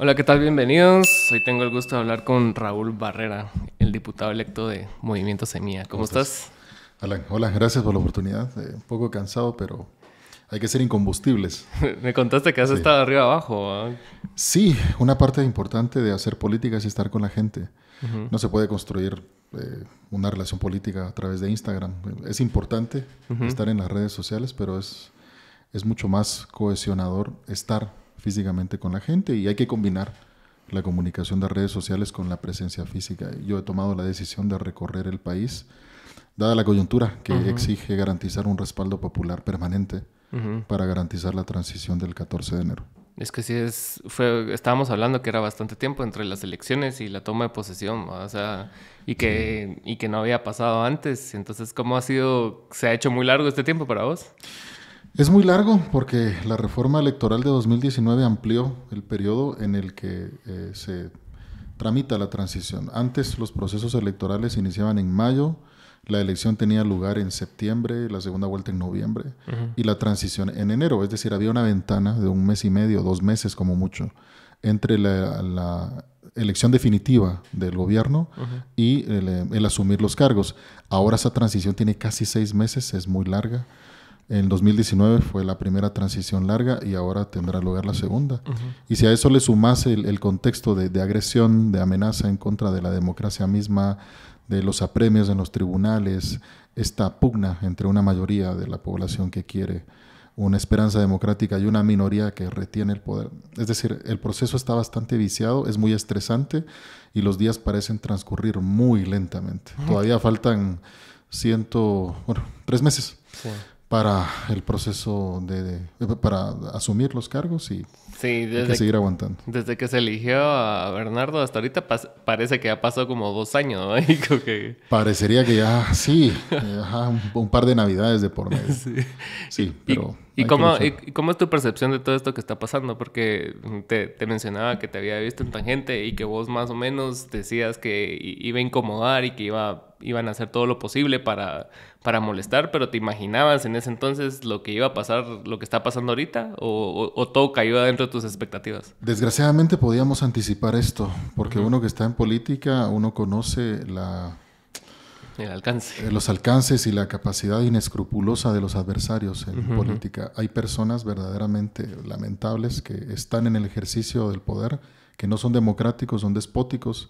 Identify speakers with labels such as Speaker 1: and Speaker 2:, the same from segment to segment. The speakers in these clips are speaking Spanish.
Speaker 1: Hola, ¿qué tal? Bienvenidos. Hoy tengo el gusto de hablar con Raúl Barrera, el diputado electo de Movimiento Semilla. ¿Cómo, estás?
Speaker 2: Alan, hola, gracias por la oportunidad. Eh, un poco cansado, pero hay que ser incombustibles.
Speaker 1: Me contaste que has estado arriba abajo. ¿ah? Sí,
Speaker 2: una parte importante de hacer política es estar con la gente. No se puede construir eh, una relación política a través de Instagram. Es importante estar en las redes sociales, pero es, es mucho más cohesionador estar físicamente con la gente y hay que combinar la comunicación de redes sociales con la presencia física. Yo he tomado la decisión de recorrer el país, dada la coyuntura que exige garantizar un respaldo popular permanente para garantizar la transición del 14 de enero.
Speaker 1: Es que sí, es, fue, estábamos hablando que era bastante tiempo entre las elecciones y la toma de posesión, o sea, y que, y que no había pasado antes. Entonces, ¿cómo ha sido, se ha hecho muy largo este tiempo para vos?
Speaker 2: Es muy largo porque la reforma electoral de 2019 amplió el periodo en el que eh, se tramita la transición. Antes los procesos electorales iniciaban en mayo, la elección tenía lugar en septiembre, la segunda vuelta en noviembre y la transición en enero. Es decir, había una ventana de un mes y medio, dos meses como mucho, entre la, elección definitiva del gobierno y eh, el asumir los cargos. Ahora esa transición tiene casi seis meses, es muy larga. En 2019 fue la primera transición larga y ahora tendrá lugar la segunda. Y si a eso le sumas el, contexto de, agresión, de amenaza en contra de la democracia misma, de los apremios en los tribunales, esta pugna entre una mayoría de la población que quiere una esperanza democrática y una minoría que retiene el poder. Es decir, el proceso está bastante viciado, es muy estresante y los días parecen transcurrir muy lentamente. Todavía faltan ciento, bueno, tres meses para el proceso de, para asumir los cargos y desde hay que seguir aguantando.
Speaker 1: Desde que se eligió a Bernardo hasta ahorita parece que ha pasado como dos años, ¿no?
Speaker 2: Parecería que ya, sí, eh, un, par de navidades de por medio. Sí, pero... ¿Y, cómo,
Speaker 1: es tu percepción de todo esto que está pasando? Porque te, te, mencionaba que te había visto en Tangente y que vos más o menos decías que iba a incomodar y que iba iban a hacer todo lo posible para, para molestar, pero ¿te imaginabas en ese entonces lo que iba a pasar, lo que está pasando ahorita? ¿O, todo cayó adentro de tus expectativas?
Speaker 2: Desgraciadamente podíamos anticipar esto, porque uno que está en política, uno conoce la...
Speaker 1: El alcance. Eh, los
Speaker 2: alcances y la capacidad inescrupulosa de los adversarios en política. Hay personas verdaderamente lamentables que están en el ejercicio del poder, que no son democráticos, son despóticos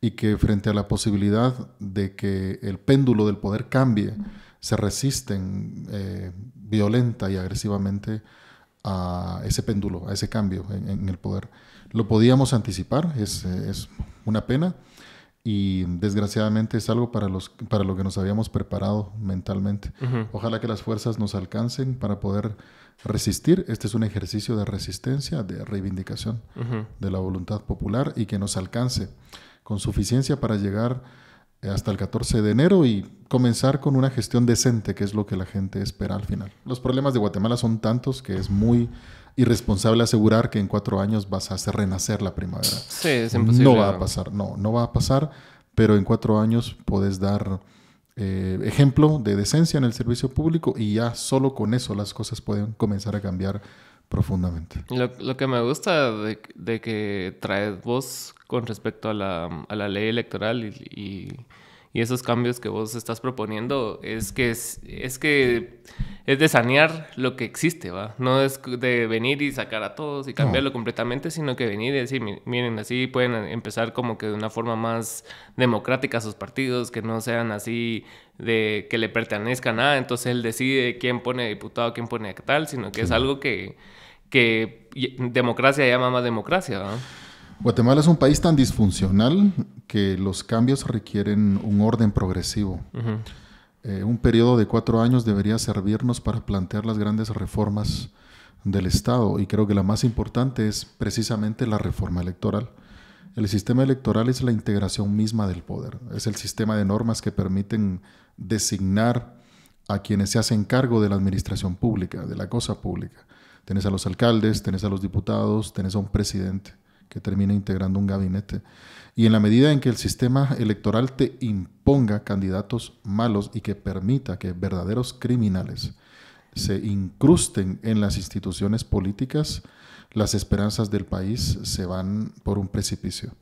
Speaker 2: y que frente a la posibilidad de que el péndulo del poder cambie, se resisten eh, violenta y agresivamente a ese péndulo, a ese cambio en, el poder. Lo podíamos anticipar, eh, es, una pena y desgraciadamente es algo para, los, para lo que nos habíamos preparado mentalmente. Ojalá que las fuerzas nos alcancen para poder resistir. Este es un ejercicio de resistencia, de reivindicación de la voluntad popular y que nos alcance con suficiencia para llegar eh, hasta el 14 de enero y comenzar con una gestión decente, que es lo que la gente espera al final. Los problemas de Guatemala son tantos que es muy irresponsable asegurar que en cuatro años vas a hacer renacer la primavera. Sí, es imposible. No va a pasar, no, no va a pasar, pero en cuatro años puedes dar eh, ejemplo de decencia en el servicio público y ya solo con eso las cosas pueden comenzar a cambiar profundamente.
Speaker 1: Lo, que me gusta de, que traes vos con respecto a la, ley electoral y, esos cambios que vos estás proponiendo es que es, es que es de sanear lo que existe, ¿va? No es de venir y sacar a todos y cambiarlo completamente, sino que venir y decir, miren, así pueden empezar como que de una forma más democrática sus partidos, que no sean así de que le pertenezca a, entonces él decide quién pone diputado, quién pone tal, sino que es algo que que democracia llama más democracia.
Speaker 2: Guatemala es un país tan disfuncional que los cambios requieren un orden progresivo. Eh, un periodo de cuatro años debería servirnos para plantear las grandes reformas del Estado y creo que la más importante es precisamente la reforma electoral. El sistema electoral es la integración misma del poder, es el sistema de normas que permiten designar a quienes se hacen cargo de la administración pública, de la cosa pública. Tenés a los alcaldes, tenés a los diputados, tenés a un presidente que termina integrando un gabinete. Y en la medida en que el sistema electoral te imponga candidatos malos y que permita que verdaderos criminales se incrusten en las instituciones políticas, las esperanzas del país se van por un precipicio.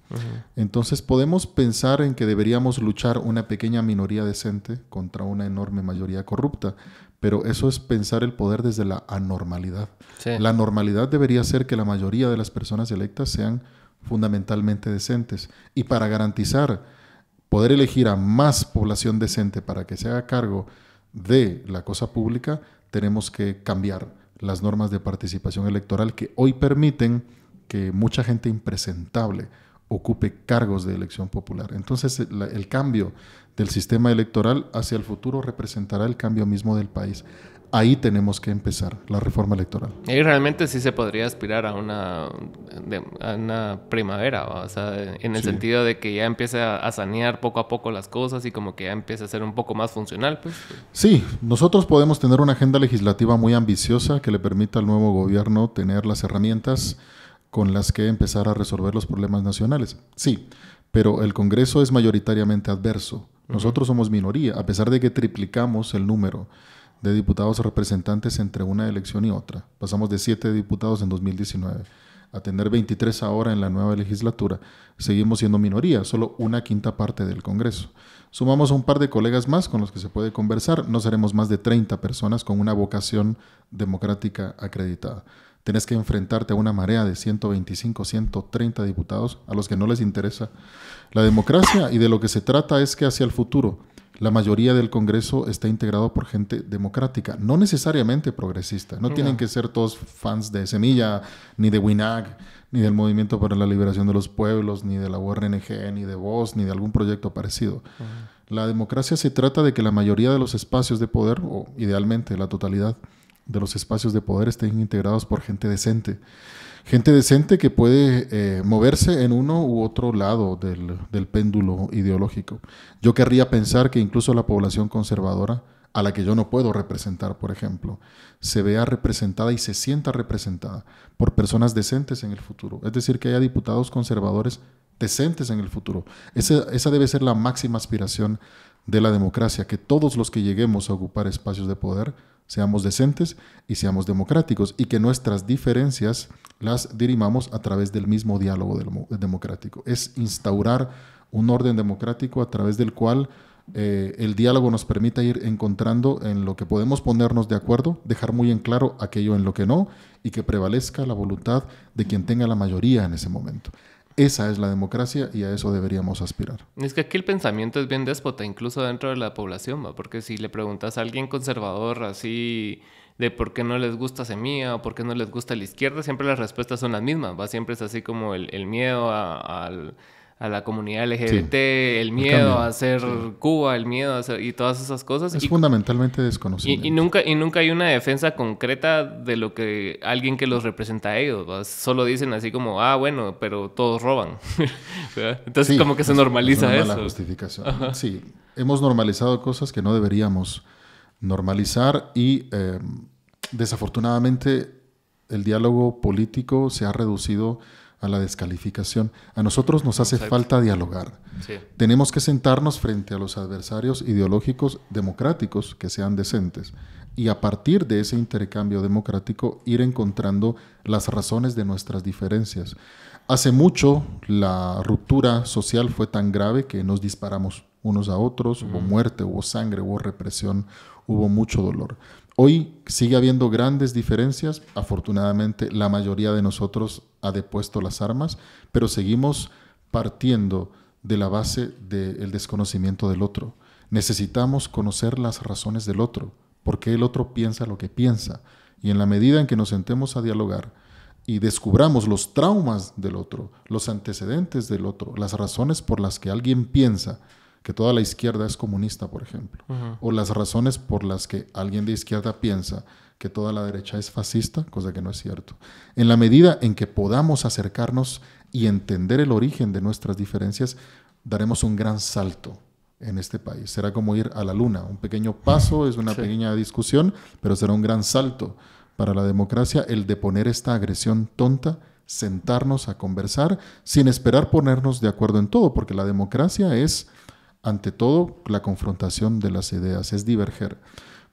Speaker 2: Entonces podemos pensar en que deberíamos luchar una pequeña minoría decente contra una enorme mayoría corrupta, pero eso es pensar el poder desde la anormalidad. La normalidad debería ser que la mayoría de las personas electas sean fundamentalmente decentes. Y para garantizar poder elegir a más población decente para que se haga cargo de la cosa pública, tenemos que cambiar las normas de participación electoral que hoy permiten que mucha gente impresentable ocupe cargos de elección popular. Entonces, eh, el, cambio del sistema electoral hacia el futuro representará el cambio mismo del país ahí tenemos que empezar la reforma electoral.
Speaker 1: Y realmente sí se podría aspirar a una, una primavera, o sea, en el sentido de que ya empiece a, sanear poco a poco las cosas y como que ya empiece a ser un poco más funcional. Pues.
Speaker 2: Sí, nosotros podemos tener una agenda legislativa muy ambiciosa que le permita al nuevo gobierno tener las herramientas con las que empezar a resolver los problemas nacionales. Sí, pero el Congreso es mayoritariamente adverso. Nosotros somos minoría, a pesar de que triplicamos el número de diputados representantes entre una elección y otra. Pasamos de siete diputados en 2019 a tener 23 ahora en la nueva legislatura. Seguimos siendo minoría, solo una quinta parte del Congreso. Sumamos a un par de colegas más con los que se puede conversar, no seremos más de 30 personas con una vocación democrática acreditada. Tienes que enfrentarte a una marea de 125, 130 diputados a los que no les interesa la democracia y de lo que se trata es que hacia el futuro la mayoría del Congreso está integrado por gente democrática, no necesariamente progresista. No, tienen que ser todos fans de Semilla, ni de WINAG, ni del Movimiento para la Liberación de los Pueblos, ni de la URNG, ni de Voz, ni de algún proyecto parecido. La democracia se trata de que la mayoría de los espacios de poder, o idealmente la totalidad, de los espacios de poder estén integrados por gente decente. Gente decente que puede eh, moverse en uno u otro lado del, péndulo ideológico. Yo querría pensar que incluso la población conservadora, a la que yo no puedo representar, por ejemplo, se vea representada y se sienta representada por personas decentes en el futuro. Es decir, que haya diputados conservadores decentes en el futuro. esa debe ser la máxima aspiración de la democracia, que todos los que lleguemos a ocupar espacios de poder seamos decentes y seamos democráticos y que nuestras diferencias las dirimamos a través del mismo diálogo democrático. Es instaurar un orden democrático a través del cual eh, el diálogo nos permita ir encontrando en lo que podemos ponernos de acuerdo, dejar muy en claro aquello en lo que no y que prevalezca la voluntad de quien tenga la mayoría en ese momento. Esa es la democracia y a eso deberíamos aspirar.
Speaker 1: Es que aquí el pensamiento es bien déspota, incluso dentro de la población, porque si le preguntas a alguien conservador así de por qué no les gusta Semilla o por qué no les gusta la izquierda, siempre las respuestas son las mismas, ¿va? siempre es así como el, miedo al a la comunidad LGBT, el miedo a ser Cuba, el miedo a ser, y todas esas cosas. Es
Speaker 2: fundamentalmente desconocido. Y,
Speaker 1: nunca, y nunca hay una defensa concreta de lo que alguien que los representa a ellos. Solo dicen así como, ah, bueno, pero todos roban. Entonces como que se normaliza es la justificación.
Speaker 2: Sí, hemos normalizado cosas que no deberíamos normalizar y em, desafortunadamente el diálogo político se ha reducido a la descalificación. A nosotros nos hace falta dialogar. Tenemos que sentarnos frente a los adversarios ideológicos democráticos que sean decentes y a partir de ese intercambio democrático ir encontrando las razones de nuestras diferencias. Hace mucho la ruptura social fue tan grave que nos disparamos unos a otros, hubo muerte, hubo sangre, hubo represión, hubo mucho dolor. Hoy sigue habiendo grandes diferencias. Afortunadamente, la mayoría de nosotros ha depuesto las armas, pero seguimos partiendo de la base del desconocimiento del otro. Necesitamos conocer las razones del otro, por qué el otro piensa lo que piensa. Y en la medida en que nos sentemos a dialogar y descubramos los traumas del otro, los antecedentes del otro, las razones por las que alguien piensa, que toda la izquierda es comunista, por ejemplo, o las razones por las que alguien de izquierda piensa que toda la derecha es fascista, cosa que no es cierto. En la medida en que podamos acercarnos y entender el origen de nuestras diferencias, daremos un gran salto en este país. Será como ir a la luna, un pequeño paso, es una pequeña discusión, pero será un gran salto para la democracia el de poner esta agresión tonta sentarnos a conversar sin esperar ponernos de acuerdo en todo, porque la democracia es ante todo, la confrontación de las ideas es diverger,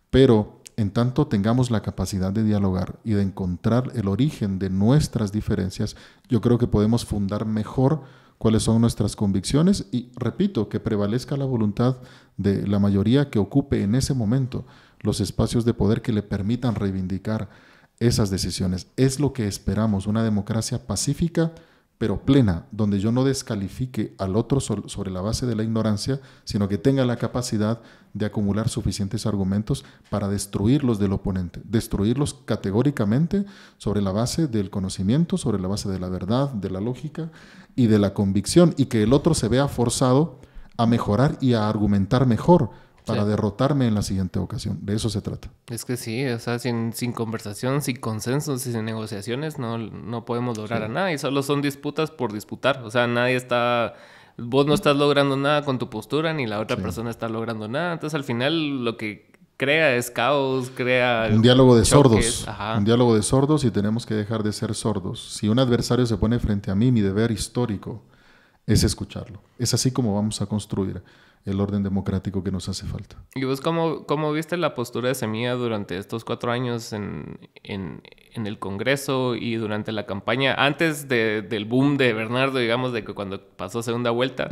Speaker 2: pero en tanto tengamos la capacidad de dialogar y de encontrar el origen de nuestras diferencias, yo creo que podemos fundar mejor cuáles son nuestras convicciones y, repito, que prevalezca la voluntad de la mayoría que ocupe en ese momento los espacios de poder que le permitan reivindicar esas decisiones. Es lo que esperamos, una democracia pacífica, pero plena, donde yo no descalifique al otro sobre la base de la ignorancia, sino que tenga la capacidad de acumular suficientes argumentos para destruirlos del oponente, destruirlos categóricamente sobre la base del conocimiento, sobre la base de la verdad, de la lógica y de la convicción, y que el otro se vea forzado a mejorar y a argumentar mejor para derrotarme en la siguiente ocasión. De eso se trata.
Speaker 1: Es que sí, o sea, sin, conversación, sin consensos y sin negociaciones no, no podemos lograr a nada. Y solo son disputas por disputar. O sea, nadie está... Vos no estás logrando nada con tu postura, ni la otra persona está logrando nada. Entonces, al final, lo que crea es caos, crea... Un diálogo de sordos.
Speaker 2: Un diálogo de sordos y tenemos que dejar de ser sordos. Si un adversario se pone frente a mí, mi deber histórico es escucharlo. Es así como vamos a construir el orden democrático que nos hace falta.
Speaker 1: ¿Y vos cómo, cómo viste la postura de Semilla durante estos cuatro años en, el Congreso y durante la campaña, antes del boom de Bernardo, digamos, de que cuando pasó segunda vuelta,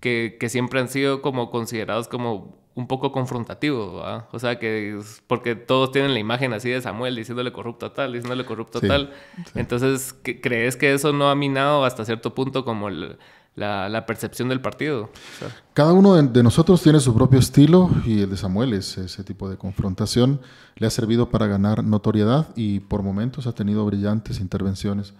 Speaker 1: que, siempre han sido como considerados como un poco confrontativo, O sea, que porque todos tienen la imagen así de Samuel diciéndole corrupto a tal, diciéndole corrupto a tal. Entonces, ¿crees que eso no ha minado hasta cierto punto como el la, percepción del partido.
Speaker 2: Cada uno de, nosotros tiene su propio estilo y el de Samuel es ese tipo de confrontación. Le ha servido para ganar notoriedad y por momentos ha tenido brillantes intervenciones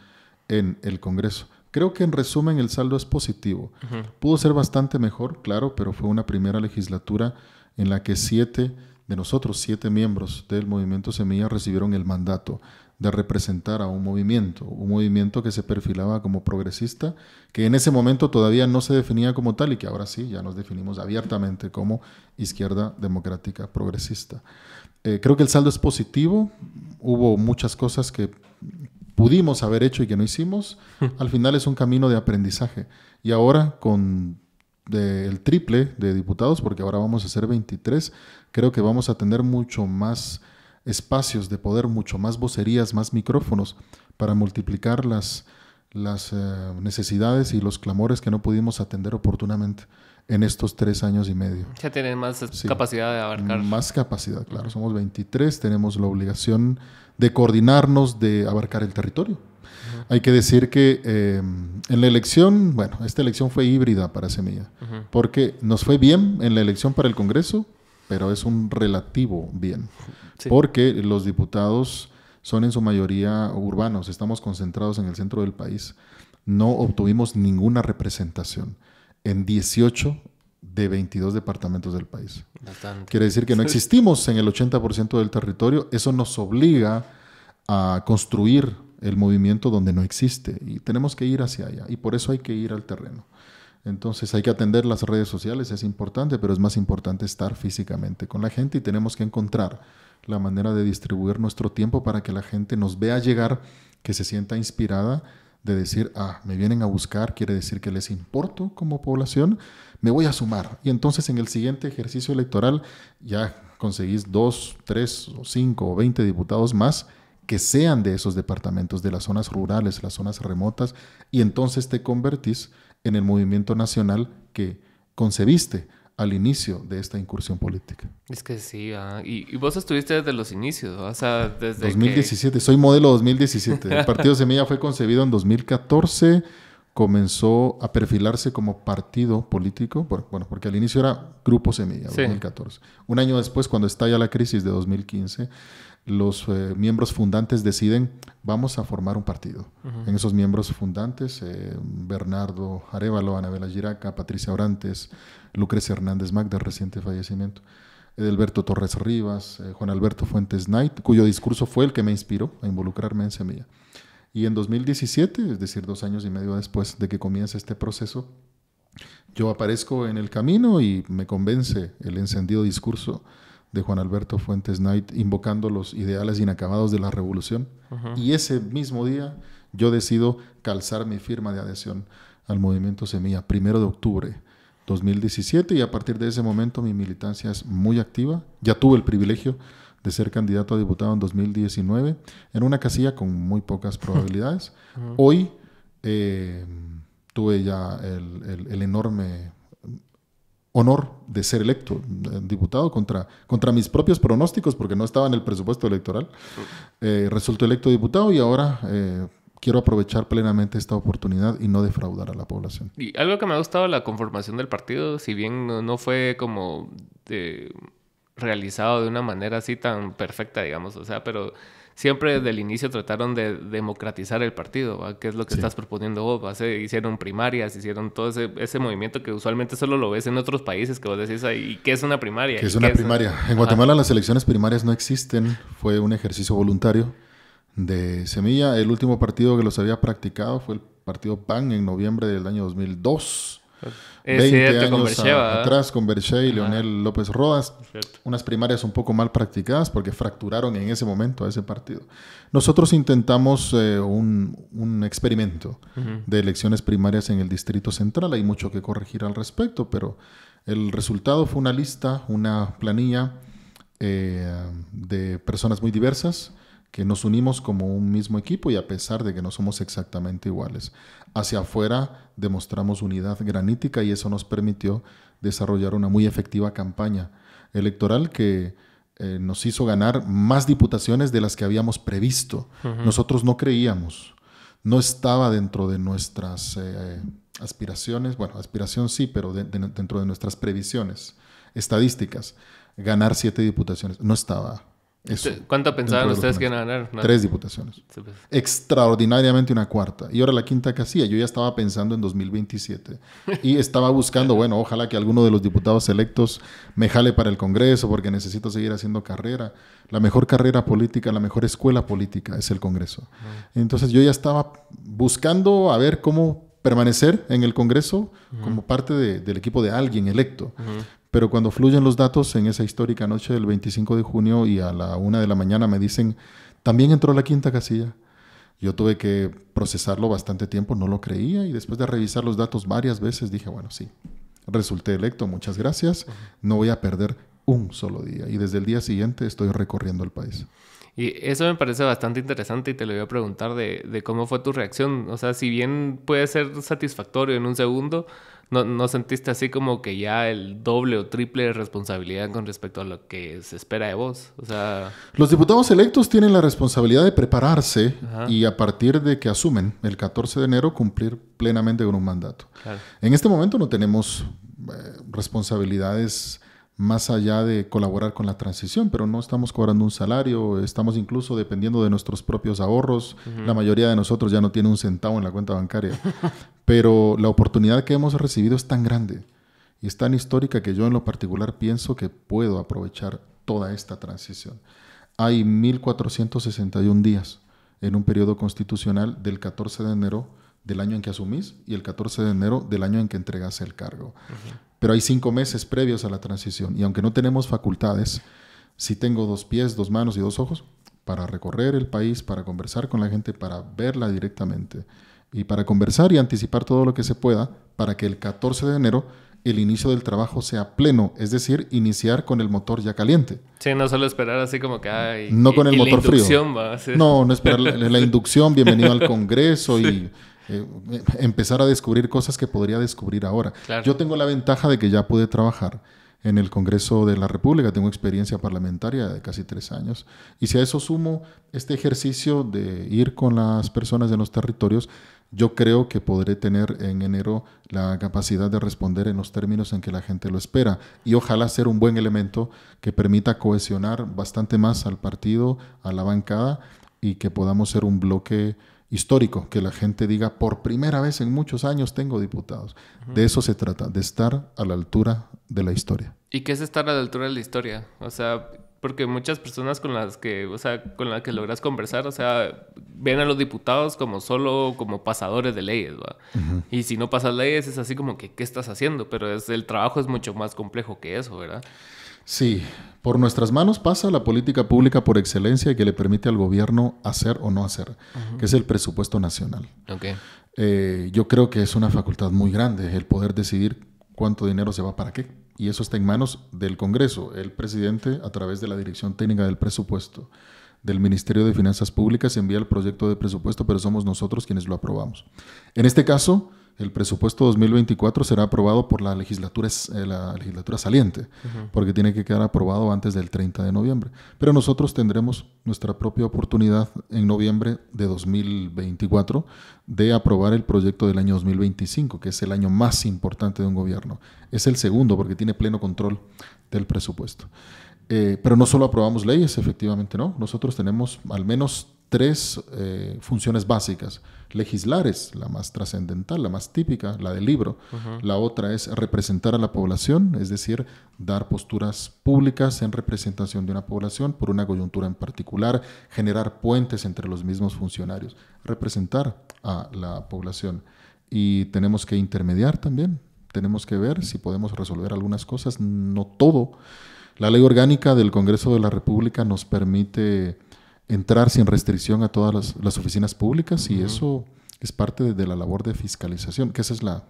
Speaker 2: en el Congreso. Creo que en resumen el saldo es positivo. Pudo ser bastante mejor, claro, pero fue una primera legislatura en la que siete de nosotros, siete miembros del movimiento Semilla recibieron el mandato de representar a un movimiento, un movimiento que se perfilaba como progresista, que en ese momento todavía no se definía como tal y que ahora sí ya nos definimos abiertamente como izquierda democrática progresista. Eh, creo que el saldo es positivo, hubo muchas cosas que pudimos haber hecho y que no hicimos, al final es un camino de aprendizaje. Y ahora con el triple de diputados, porque ahora vamos a ser 23, creo que vamos a tener mucho más espacios de poder, mucho más vocerías, más micrófonos para multiplicar las, las eh, necesidades y los clamores que no pudimos atender oportunamente en estos tres años y medio.
Speaker 1: Ya tienen más capacidad de abarcar.
Speaker 2: Más capacidad, claro. Somos 23, tenemos la obligación de coordinarnos, de abarcar el territorio. Hay que decir que em, en la elección, bueno, esta elección fue híbrida para Semilla, porque nos fue bien en la elección para el Congreso, pero es un relativo bien, porque los diputados son en su mayoría urbanos, estamos concentrados en el centro del país, no obtuvimos ninguna representación en 18 de 22 departamentos del país. Quiere decir que no existimos en el 80% del territorio, eso nos obliga a construir el movimiento donde no existe y tenemos que ir hacia allá y por eso hay que ir al terreno. Entonces hay que atender las redes sociales, es importante, pero es más importante estar físicamente con la gente y tenemos que encontrar la manera de distribuir nuestro tiempo para que la gente nos vea llegar, que se sienta inspirada de decir, ah, me vienen a buscar, quiere decir que les importo como población, me voy a sumar. Y entonces en el siguiente ejercicio electoral ya conseguís dos, tres, o cinco o veinte diputados más que sean de esos departamentos, de las zonas rurales, las zonas remotas, y entonces te convertís en el movimiento nacional que concebiste al inicio de esta incursión política.
Speaker 1: Es que sí, ah, y, vos estuviste desde los inicios, o sea, desde 2017,
Speaker 2: soy modelo 2017. El Partido Semilla fue concebido en 2014, comenzó a perfilarse como partido político, bueno, porque al inicio era Grupo Semilla, sí. 2014. Un año después, cuando estalla la crisis de 2015, los eh, miembros fundantes deciden, vamos a formar un partido. En esos miembros fundantes, eh, Bernardo Arevalo, Anabela Giraca, Patricia Orantes, Lucrecia Hernández Magda, reciente fallecimiento, Edelberto Torres Rivas, eh, Juan Alberto Fuentes Knight, cuyo discurso fue el que me inspiró a involucrarme en Semilla. Y en 2017, es decir, dos años y medio después de que comience este proceso, yo aparezco en el camino y me convence el encendido discurso de Juan Alberto Fuentes Knight invocando los ideales inacabados de la revolución. Y ese mismo día yo decido calzar mi firma de adhesión al movimiento Semilla, primero de octubre 2017, y a partir de ese momento mi militancia es muy activa. Ya tuve el privilegio de ser candidato a diputado en 2019 en una casilla con muy pocas probabilidades. Hoy eh, tuve ya el enorme honor de ser electo eh, diputado contra, contra mis propios pronósticos, porque no estaba en el presupuesto electoral. Eh, resultó electo diputado y ahora eh, quiero aprovechar plenamente esta oportunidad y no defraudar a la población.
Speaker 1: Y algo que me ha gustado la conformación del partido, si bien no, fue como realizado de una manera así tan perfecta, digamos, o sea, pero siempre desde el inicio trataron de democratizar el partido, ¿Qué es lo que estás proponiendo vos. Se hicieron primarias, hicieron todo ese, movimiento que usualmente solo lo ves en otros países, que vos decís, ¿y qué es una primaria? es una primaria? En Guatemala
Speaker 2: las elecciones primarias no existen, fue un ejercicio voluntario de Semilla. El último partido que los había practicado fue el partido PAN en noviembre del año 2002. Es 20 años con ¿eh? atrás con Berche y Leonel López Rodas. Unas primarias un poco mal practicadas porque fracturaron en ese momento a ese partido. Nosotros intentamos eh, un, experimento de elecciones primarias en el Distrito Central. Hay mucho que corregir al respecto, pero el resultado fue una lista, una planilla eh, de personas muy diversas que nos unimos como un mismo equipo y a pesar de que no somos exactamente iguales. Hacia afuera demostramos unidad granítica y eso nos permitió desarrollar una muy efectiva campaña electoral que eh, nos hizo ganar más diputaciones de las que habíamos previsto. Nosotros no creíamos, no estaba dentro de nuestras eh, aspiraciones, bueno, aspiración sí, pero dentro de nuestras previsiones estadísticas, ganar siete diputaciones, no estaba cuánta ¿Cuánto pensaban ustedes que iban a ganar? Tres diputaciones. Pues. Extraordinariamente una cuarta. Y ahora la quinta que hacía. Yo ya estaba pensando en 2027. y estaba buscando, bueno, ojalá que alguno de los diputados electos me jale para el Congreso porque necesito seguir haciendo carrera. La mejor carrera política, la mejor escuela política es el Congreso. Entonces yo ya estaba buscando a ver cómo permanecer en el Congreso como parte del equipo de alguien electo pero cuando fluyen los datos en esa histórica noche del 25 de junio y a la una de la mañana me dicen, también entró la quinta casilla. Yo tuve que procesarlo bastante tiempo, no lo creía y después de revisar los datos varias veces dije, bueno, sí, resulté electo, muchas gracias, no voy a perder un solo día y desde el día siguiente estoy recorriendo el país.
Speaker 1: Y eso me parece bastante interesante y te lo voy a preguntar de, de cómo fue tu reacción. O sea, si bien puede ser satisfactorio en un segundo, ¿No, ¿No sentiste así como que ya el doble o triple responsabilidad con respecto a lo que se espera de vos? O sea... Los
Speaker 2: diputados electos tienen la responsabilidad de prepararse y a partir de que asumen el 14 de enero cumplir plenamente con un mandato. En este momento no tenemos eh, responsabilidades más allá de colaborar con la transición, pero no estamos cobrando un salario, estamos incluso dependiendo de nuestros propios ahorros, la mayoría de nosotros ya no tiene un centavo en la cuenta bancaria, pero la oportunidad que hemos recibido es tan grande y es tan histórica que yo en lo particular pienso que puedo aprovechar toda esta transición. Hay 1.461 días en un periodo constitucional del 14 de enero del año en que asumís y el 14 de enero del año en que entregas el cargo pero hay cinco meses previos a la transición. Y aunque no tenemos facultades, sí tengo dos pies, dos manos y dos ojos para recorrer el país, para conversar con la gente, para verla directamente y para conversar y anticipar todo lo que se pueda para que el 14 de enero el inicio del trabajo sea pleno, es decir, iniciar con el motor ya caliente.
Speaker 1: Sí, no solo esperar así como que... hay... no con el motor la frío. No, no esperar la, inducción, bienvenido al
Speaker 2: Congreso y eh, empezar a descubrir cosas que podría descubrir ahora. Yo tengo la ventaja de que ya pude trabajar en el Congreso de la República, tengo experiencia parlamentaria de casi tres años, y si a eso sumo este ejercicio de ir con las personas de los territorios, yo creo que podré tener en enero la capacidad de responder en los términos en que la gente lo espera y ojalá ser un buen elemento que permita cohesionar bastante más al partido, a la bancada y que podamos ser un bloque histórico, que la gente diga, por primera vez en muchos años tengo diputados. De eso se trata, de estar a la altura de la historia.
Speaker 1: ¿Y qué es estar a la altura de la historia? O sea, porque muchas personas con las que, o sea, con las que logras conversar, o sea, ven a los diputados como solo como pasadores de leyes, Y si no pasas leyes es así como que, ¿qué estás haciendo? Pero es, el trabajo es mucho más complejo que eso, ¿verdad?
Speaker 2: Sí, por nuestras manos pasa la política pública por excelencia que le permite al gobierno hacer o no hacer, que es el presupuesto nacional. Eh, yo creo que es una facultad muy grande el poder decidir cuánto dinero se va para qué. Y eso está en manos del Congreso, el presidente a través de la Dirección Técnica del Presupuesto. Del Ministerio de Finanzas Públicas envía el proyecto de presupuesto, pero somos nosotros quienes lo aprobamos. En este caso, el presupuesto 2024 será aprobado por la legislatura, eh, la legislatura saliente, porque tiene que quedar aprobado antes del 30 de noviembre. Pero nosotros tendremos nuestra propia oportunidad en noviembre de 2024 de aprobar el proyecto del año 2025, que es el año más importante de un gobierno. Es el segundo porque tiene pleno control del presupuesto. Eh, pero no solo aprobamos leyes, efectivamente no. Nosotros tenemos al menos tres eh, funciones básicas. Legislar es la más trascendental, la más típica, la del libro. La otra es representar a la población, es decir, dar posturas públicas en representación de una población por una coyuntura en particular, generar puentes entre los mismos funcionarios, representar a la población. Y tenemos que intermediar también, tenemos que ver si podemos resolver algunas cosas, no todo. La ley orgánica del Congreso de la República nos permite entrar sin restricción a todas las, oficinas públicas y eso es parte de, la labor de fiscalización, que esa es la,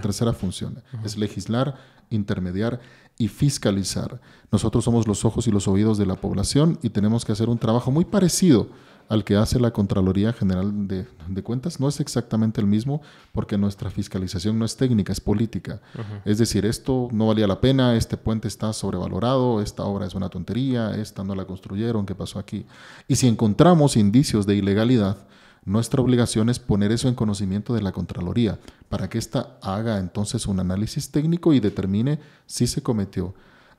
Speaker 2: tercera. función. Es legislar, intermediar y fiscalizar. Nosotros somos los ojos y los oídos de la población y tenemos que hacer un trabajo muy parecido al que hace la Contraloría General de, Cuentas no es exactamente el mismo porque nuestra fiscalización no es técnica, es política. Es decir, esto no valía la pena, este puente está sobrevalorado, esta obra es una tontería, esta no la construyeron, ¿qué pasó aquí? Y si encontramos indicios de ilegalidad, nuestra obligación es poner eso en conocimiento de la Contraloría para que ésta haga entonces un análisis técnico y determine si se cometió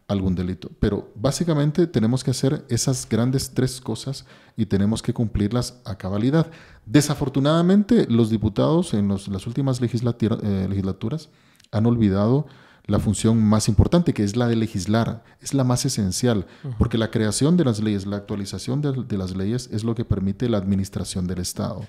Speaker 2: algún delito. Pero básicamente tenemos que hacer esas grandes tres cosas y tenemos que cumplirlas a cabalidad. Desafortunadamente, los diputados en las últimas eh, legislaturas han olvidado la función más importante, que es la de legislar, es la más esencial, porque la creación de las leyes, la actualización de las leyes es lo que permite la administración del Estado.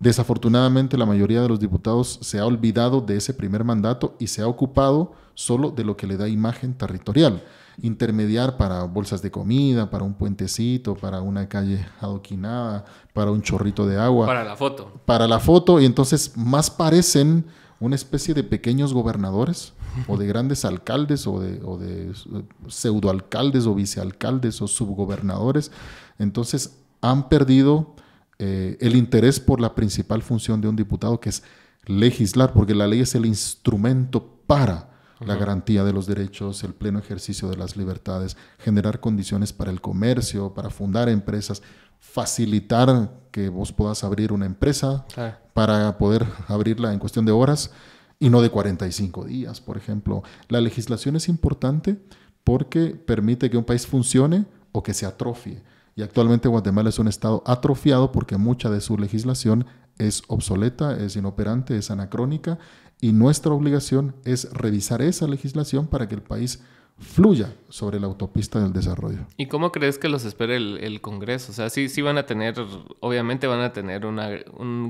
Speaker 2: Desafortunadamente, la mayoría de los diputados se ha olvidado de ese primer mandato y se ha ocupado solo de lo que le da imagen territorial. Intermediar para bolsas de comida, para un puentecito, para una calle adoquinada, para un chorrito de agua. Para la foto. Para la foto, y entonces más parecen una especie de pequeños gobernadores o de grandes alcaldes o de, pseudoalcaldes o vicealcaldes o subgobernadores. Entonces han perdido eh, el interés por la principal función de un diputado, que es legislar, porque la ley es el instrumento para la garantía de los derechos, el pleno ejercicio de las libertades, generar condiciones para el comercio, para fundar empresas, facilitar que vos puedas abrir una empresa para poder abrirla en cuestión de horas y no de 45 días, por ejemplo. La legislación es importante porque permite que un país funcione o que se atrofie. Y actualmente Guatemala es un estado atrofiado porque mucha de su legislación es obsoleta, es inoperante, es anacrónica y nuestra obligación es revisar esa legislación para que el país fluya sobre la autopista del desarrollo.
Speaker 1: ¿Y cómo crees que los espera el, Congreso? O sea, sí, sí van a tener, obviamente van a tener una,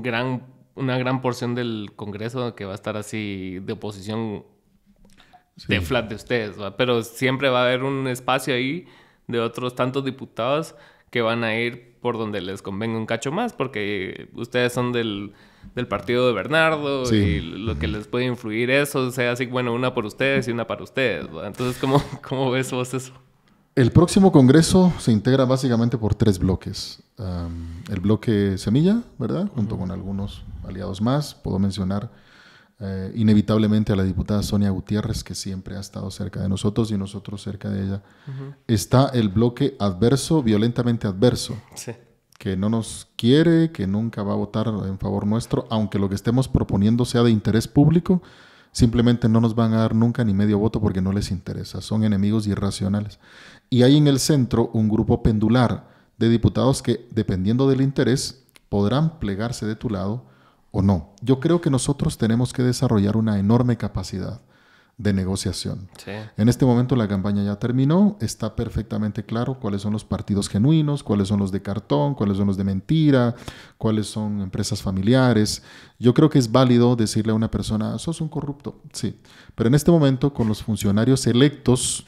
Speaker 1: gran, una gran porción del Congreso que va a estar así de oposición de flat de ustedes, pero siempre va a haber un espacio ahí de otros tantos diputados que van a ir por donde les convenga un cacho más, porque ustedes son del, partido de Bernardo y lo que les puede influir eso, o sea, así, bueno, una por ustedes y una para ustedes. Entonces, ¿cómo, ¿cómo ves vos eso?
Speaker 2: El próximo Congreso se integra básicamente por tres bloques. el bloque Semilla, ¿verdad? Junto con algunos aliados más. Puedo mencionar eh, inevitablemente a la diputada Sonia Gutiérrez, que siempre ha estado cerca de nosotros y nosotros cerca de ella, está el bloque adverso, violentamente adverso, que no nos quiere, que nunca va a votar en favor nuestro, aunque lo que estemos proponiendo sea de interés público, simplemente no nos van a dar nunca ni medio voto porque no les interesa, son enemigos irracionales. Y hay en el centro un grupo pendular de diputados que, dependiendo del interés, podrán plegarse de tu lado o no. Yo creo que nosotros tenemos que desarrollar una enorme capacidad de negociación. En este momento la campaña ya terminó, está perfectamente claro cuáles son los partidos genuinos, cuáles son los de cartón, cuáles son los de mentira, cuáles son empresas familiares. Yo creo que es válido decirle a una persona, sos un corrupto, sí, pero en este momento con los funcionarios electos,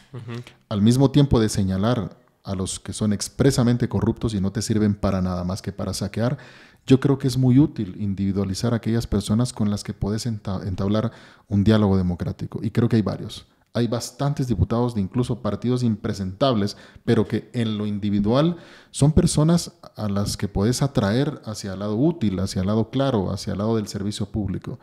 Speaker 2: al mismo tiempo de señalar a los que son expresamente corruptos y no te sirven para nada más que para saquear, yo creo que es muy útil individualizar a aquellas personas con las que puedes entablar un diálogo democrático y creo que hay varios. Hay bastantes diputados de incluso partidos impresentables, pero que en lo individual son personas a las que puedes atraer hacia el lado útil, hacia el lado claro, hacia el lado del servicio público.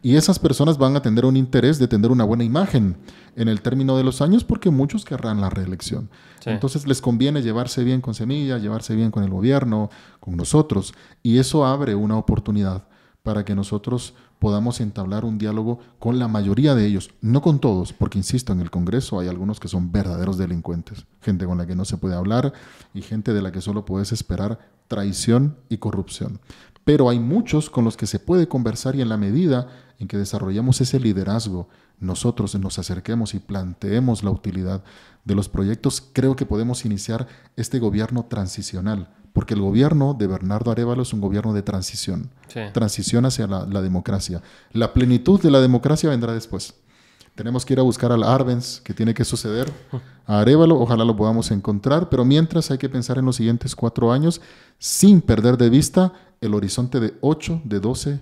Speaker 2: Y esas personas van a tener un interés de tener una buena imagen en el término de los años porque muchos querrán la reelección. Entonces les conviene llevarse bien con Semilla, llevarse bien con el gobierno, con nosotros. Y eso abre una oportunidad para que nosotros podamos entablar un diálogo con la mayoría de ellos, no con todos, porque insisto, en el Congreso hay algunos que son verdaderos delincuentes, gente con la que no se puede hablar y gente de la que solo puedes esperar traición y corrupción. Pero hay muchos con los que se puede conversar y en la medida en que desarrollamos ese liderazgo, nosotros nos acerquemos y planteemos la utilidad de los proyectos, creo que podemos iniciar este gobierno transicional porque el gobierno de Bernardo Arevalo es un gobierno de transición, transición hacia la, democracia. La plenitud de la democracia vendrá después. Tenemos que ir a buscar al Arbenz, que tiene que suceder a Arevalo, ojalá lo podamos encontrar, pero mientras hay que pensar en los siguientes cuatro años sin perder de vista el horizonte de 8, de 12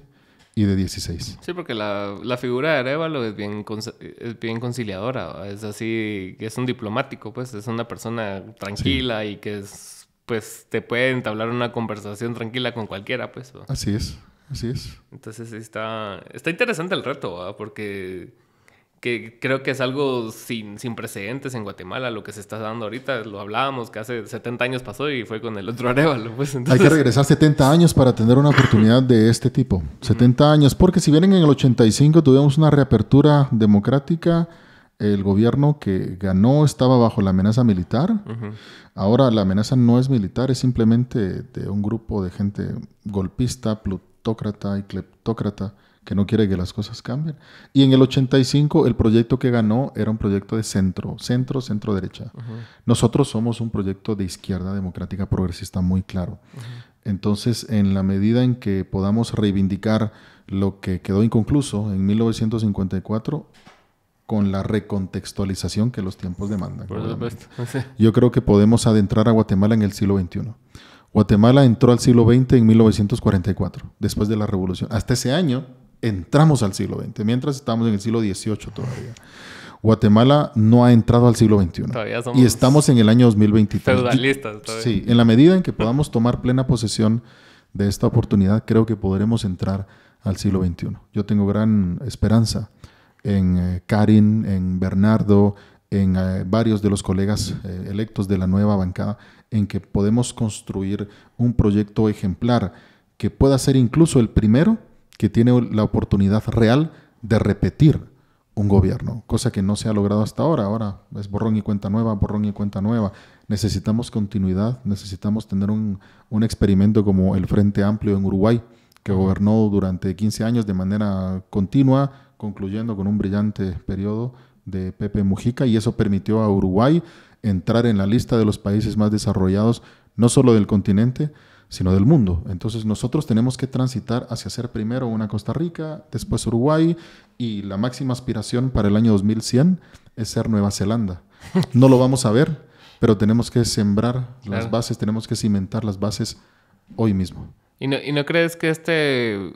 Speaker 2: y de 16.
Speaker 1: Sí, porque la, figura de Arevalo es bien, conciliadora, es así, es un diplomático, pues es una persona tranquila y que es pues te puede entablar una conversación tranquila con cualquiera, pues. Así es, así es. Entonces está, está interesante el reto, porque que creo que es algo sin, precedentes en Guatemala, lo que se está dando ahorita, lo hablábamos que hace 70 años pasó y fue con el otro Arevalo. Pues, Hay que regresar
Speaker 2: 70 años para tener una oportunidad de este tipo. 70 años, porque si vienen en el 85 tuvimos una reapertura democrática, el gobierno que ganó estaba bajo la amenaza militar. Ahora la amenaza no es militar, es simplemente de un grupo de gente golpista, plutócrata y cleptócrata que no quiere que las cosas cambien. Y en el 85 el proyecto que ganó era un proyecto de centro, centro, centro derecha. Nosotros somos un proyecto de izquierda democrática progresista muy claro. Entonces, en la medida en que podamos reivindicar lo que quedó inconcluso en 1954, con la recontextualización que los tiempos demandan. Yo creo que podemos adentrar a Guatemala en el siglo XXI. Guatemala entró al siglo XX en 1944, después de la revolución. Hasta ese año entramos al siglo XX, mientras estamos en el siglo XVIII todavía. Guatemala no ha entrado al siglo XXI. y estamos en el año 2023. Sí, en la medida en que podamos tomar plena posesión de esta oportunidad, creo que podremos entrar al siglo XXI. Yo tengo gran esperanza en eh, Karin, en Bernardo, en eh, varios de los colegas eh, electos de la nueva bancada, en que podemos construir un proyecto ejemplar que pueda ser incluso el primero que tiene la oportunidad real de repetir un gobierno, cosa que no se ha logrado hasta ahora. Ahora es borrón y cuenta nueva, borrón y cuenta nueva. Necesitamos continuidad, necesitamos tener un, un experimento como el Frente Amplio en Uruguay, que gobernó durante 15 años de manera continua, concluyendo con un brillante periodo de Pepe Mujica y eso permitió a Uruguay entrar en la lista de los países más desarrollados, no solo del continente, sino del mundo. Entonces nosotros tenemos que transitar hacia ser primero una Costa Rica, después Uruguay y la máxima aspiración para el año 2100 es ser Nueva Zelanda. No lo vamos a ver, pero tenemos que sembrar las bases, tenemos que cimentar las bases hoy mismo.
Speaker 1: ¿Y y no crees que este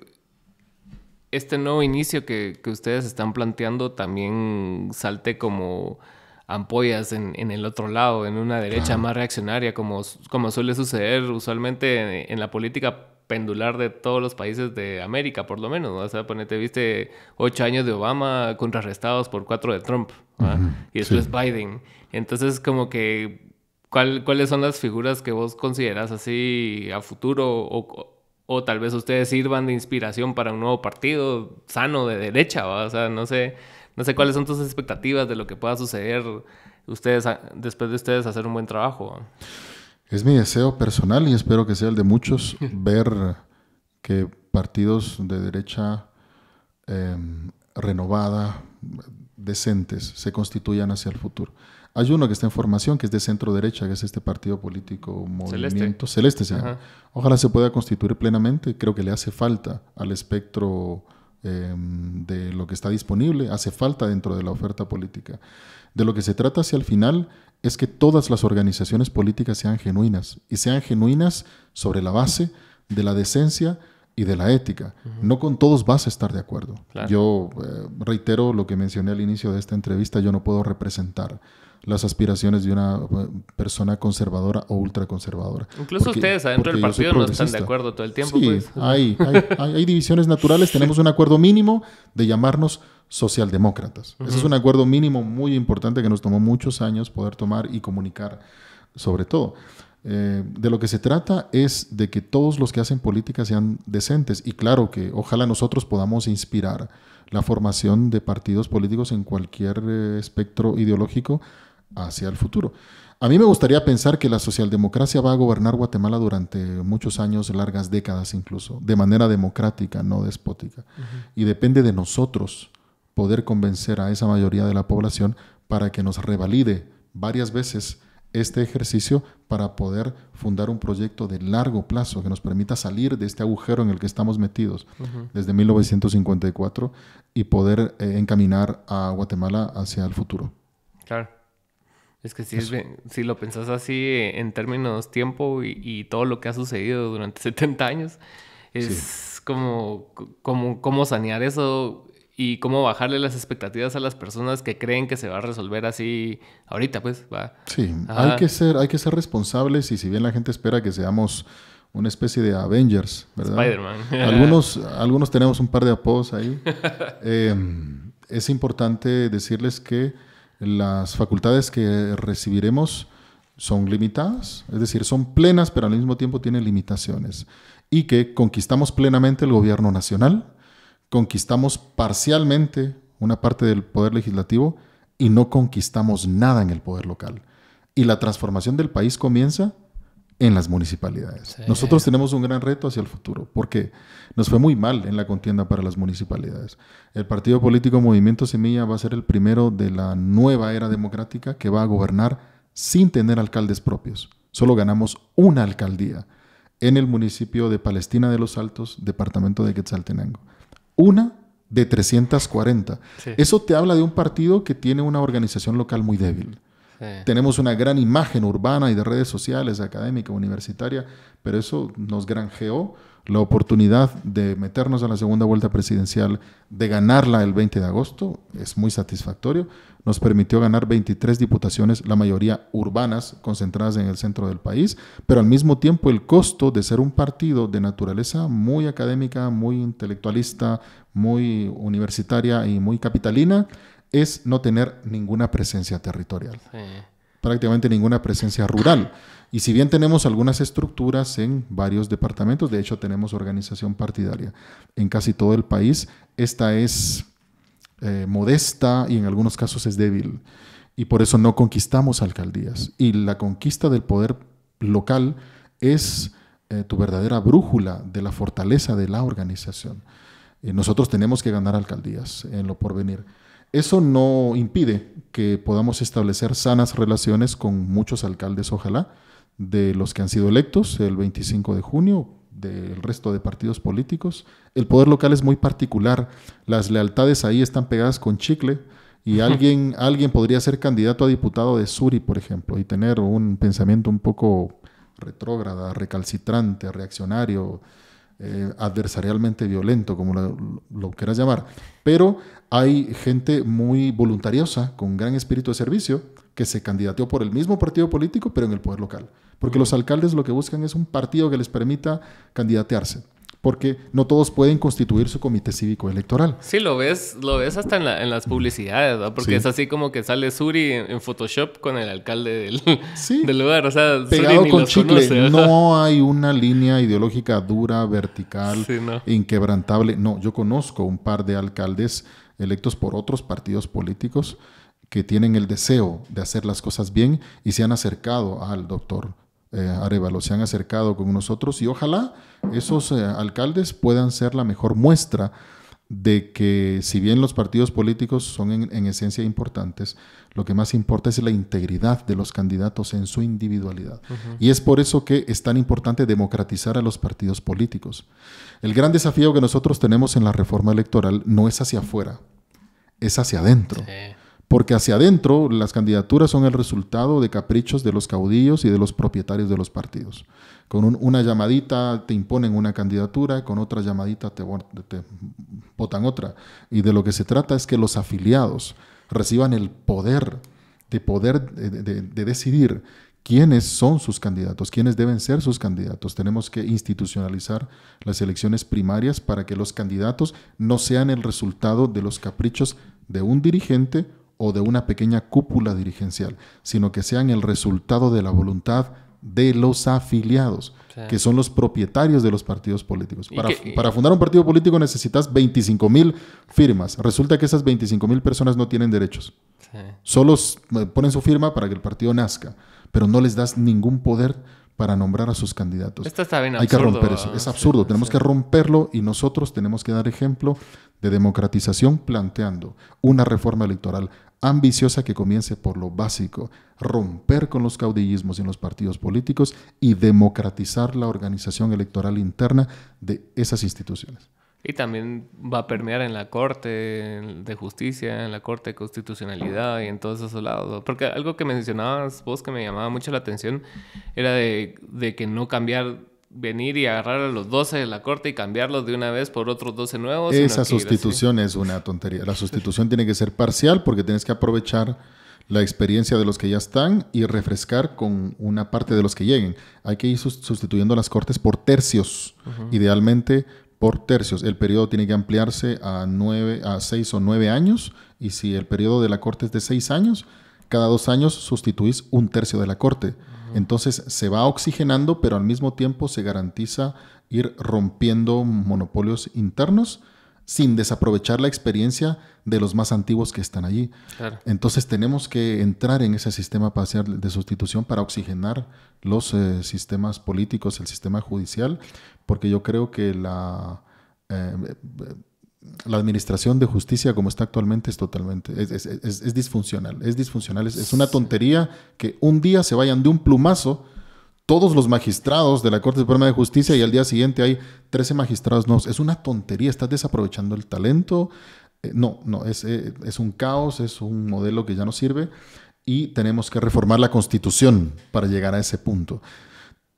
Speaker 1: este nuevo inicio que, ustedes están planteando también salte como ampollas en, el otro lado, en una derecha más reaccionaria, como, como suele suceder usualmente en, la política pendular de todos los países de América, por lo menos. O sea, ponete, viste ocho años de Obama contrarrestados por cuatro de Trump, y después es Biden. Entonces, como que, ¿cuáles son las figuras que vos consideras así a futuro o o tal vez ustedes sirvan de inspiración para un nuevo partido sano de derecha, o sea, no sé, no sé cuáles son tus expectativas de lo que pueda suceder ustedes después de ustedes hacer un buen trabajo.
Speaker 2: Es mi deseo personal y espero que sea el de muchos ver que partidos de derecha em, renovada, decentes, se constituyan hacia el futuro. Hay uno que está en formación, que es de centro derecha, que es este partido político movimiento celeste, Ojalá se pueda constituir plenamente. Creo que le hace falta al espectro em, de lo que está disponible, hace falta dentro de la oferta política. De lo que se trata hacia el final es que todas las organizaciones políticas sean genuinas y sean genuinas sobre la base de la decencia y de la ética. No con todos vas a estar de acuerdo. Yo eh, reitero lo que mencioné al inicio de esta entrevista, yo no puedo representar las aspiraciones de una eh, persona conservadora o ultraconservadora. Incluso ustedes adentro del partido no están de
Speaker 1: acuerdo todo el tiempo. Sí, pues. hay,
Speaker 2: hay, divisiones naturales. Tenemos un acuerdo mínimo de llamarnos socialdemócratas. Ese es un acuerdo mínimo muy importante que nos tomó muchos años poder tomar y comunicar sobre todo. Eh, de lo que se trata es de que todos los que hacen política sean decentes y claro que ojalá nosotros podamos inspirar la formación de partidos políticos en cualquier eh, espectro ideológico hacia el futuro. A mí me gustaría pensar que la socialdemocracia va a gobernar Guatemala durante muchos años, largas décadas incluso, de manera democrática, no despótica. Y depende de nosotros poder convencer a esa mayoría de la población para que nos revalide varias veces este ejercicio para poder fundar un proyecto de largo plazo que nos permita salir de este agujero en el que estamos metidos desde 1954 y poder eh, encaminar a Guatemala hacia el futuro. Claro. Es que si,
Speaker 1: si lo pensás así eh, en términos tiempo y, todo lo que ha sucedido durante 70 años, es como, como, como sanear eso y cómo bajarle las expectativas a las personas que creen que se va a resolver así ahorita, pues va. Sí, hay que,
Speaker 2: ser, hay que ser responsables y si bien la gente espera que seamos una especie de Avengers, ¿verdad? Spider-Man. algunos, algunos tenemos un par de apodos ahí. Em, es importante decirles que las facultades que recibiremos son limitadas, es decir, son plenas, pero al mismo tiempo tienen limitaciones. Y que conquistamos plenamente el gobierno nacional, conquistamos parcialmente una parte del poder legislativo y no conquistamos nada en el poder local. Y la transformación del país comienza en las municipalidades. Nosotros tenemos un gran reto hacia el futuro, porque nos fue muy mal en la contienda para las municipalidades. El partido político Movimiento Semilla va a ser el primero de la nueva era democrática que va a gobernar sin tener alcaldes propios. Solo ganamos una alcaldía en el municipio de Palestina de los Altos, departamento de Quetzaltenango. Una de 340. Eso te habla de un partido que tiene una organización local muy débil. Tenemos una gran imagen urbana y de redes sociales, académica, universitaria, pero eso nos granjeó la oportunidad de meternos a la segunda vuelta presidencial, de ganarla el 20 de agosto, es muy satisfactorio. Nos permitió ganar 23 diputaciones, la mayoría urbanas, concentradas en el centro del país, pero al mismo tiempo el costo de ser un partido de naturaleza muy académica, muy intelectualista, muy universitaria y muy capitalina, es no tener ninguna presencia territorial. prácticamente ninguna presencia rural. Y si bien tenemos algunas estructuras en varios departamentos, de hecho tenemos organización partidaria en casi todo el país, esta es eh, modesta y en algunos casos es débil. Y por eso no conquistamos alcaldías. Y la conquista del poder local es eh, tu verdadera brújula de la fortaleza de la organización. Eh, nosotros tenemos que ganar alcaldías en lo porvenir. Eso no impide que podamos establecer sanas relaciones con muchos alcaldes, ojalá, de los que han sido electos el 25 de junio, del resto de partidos políticos. El poder local es muy particular, las lealtades ahí están pegadas con chicle y alguien, alguien podría ser candidato a diputado de Suri, por ejemplo, y tener un pensamiento un poco retrógrada, recalcitrante, reaccionario, eh, adversarialmente violento, como lo, lo, quieras llamar. Pero hay gente muy voluntariosa, con gran espíritu de servicio, que se candidateó por el mismo partido político, pero en el poder local. Porque los alcaldes lo que buscan es un partido que les permita candidatearse. Porque no todos pueden constituir su comité cívico electoral.
Speaker 1: Sí, lo ves, lo ves hasta en, las publicidades, Porque es así como que sale Suri en, Photoshop con el alcalde del, lugar. O sea, con chicle.
Speaker 2: no hay una línea ideológica dura, vertical, inquebrantable. No, yo conozco un par de alcaldes electos por otros partidos políticos que tienen el deseo de hacer las cosas bien y se han acercado al doctor eh, Arevalo, se han acercado con nosotros y ojalá esos eh, alcaldes puedan ser la mejor muestra de que si bien los partidos políticos son en, esencia importantes, lo que más importa es la integridad de los candidatos en su individualidad. Y es por eso que es tan importante democratizar a los partidos políticos. El gran desafío que nosotros tenemos en la reforma electoral no es hacia afuera, es hacia adentro porque hacia adentro las candidaturas son el resultado de caprichos de los caudillos y de los propietarios de los partidos. Con una llamadita te imponen una candidatura, con otra llamadita te, votan otra. Y de lo que se trata es que los afiliados reciban el poder de poder de decidir quiénes son sus candidatos, quiénes deben ser sus candidatos. Tenemos que institucionalizar las elecciones primarias para que los candidatos no sean el resultado de los caprichos de un dirigente, o de una pequeña cúpula dirigencial, sino que sean el resultado de la voluntad de los afiliados, que son los propietarios de los partidos políticos. Para, fundar un partido político necesitas 25 mil firmas. Resulta que esas 25 mil personas no tienen derechos. Solo eh, ponen su firma para que el partido nazca, pero no les das ningún poder para nombrar a sus candidatos. Esto Hay que romper eso. Es absurdo. tenemos que romperlo y nosotros tenemos que dar ejemplo de democratización planteando una reforma electoral ambiciosa que comience por lo básico, romper con los caudillismos en los partidos políticos y democratizar la organización electoral interna de esas instituciones.
Speaker 1: Y también va a permear en la Corte de Justicia, en la Corte de Constitucionalidad y en todos esos lados. Porque algo que mencionabas vos que me llamaba mucho la atención era de, que no cambiar venir y agarrar a los 12 de la corte y cambiarlos de una vez por otros 12 nuevos. Esa sustitución
Speaker 2: es una tontería. La sustitución tiene que ser parcial porque tienes que aprovechar la experiencia de los que ya están y refrescar con una parte de los que lleguen. Hay que ir sustituyendo las cortes por tercios, idealmente por tercios. El periodo tiene que ampliarse a, nueve, a seis o nueve años y si el periodo de la corte es de seis años, cada dos años sustituís un tercio de la corte. Entonces se va oxigenando, pero al mismo tiempo se garantiza ir rompiendo monopolios internos sin desaprovechar la experiencia de los más antiguos que están allí. Entonces tenemos que entrar en ese sistema de sustitución para oxigenar los eh, sistemas políticos, el sistema judicial, porque yo creo que la, eh, la administración de justicia como está actualmente es totalmente, es, disfuncional, es disfuncional, es, una tontería que un día se vayan de un plumazo todos los magistrados de la Corte Suprema de Justicia y al día siguiente hay 13 magistrados nuevos. Es una tontería, estás desaprovechando el talento. Eh, no, no, es, eh, es un caos, es un modelo que ya no sirve y tenemos que reformar la Constitución para llegar a ese punto.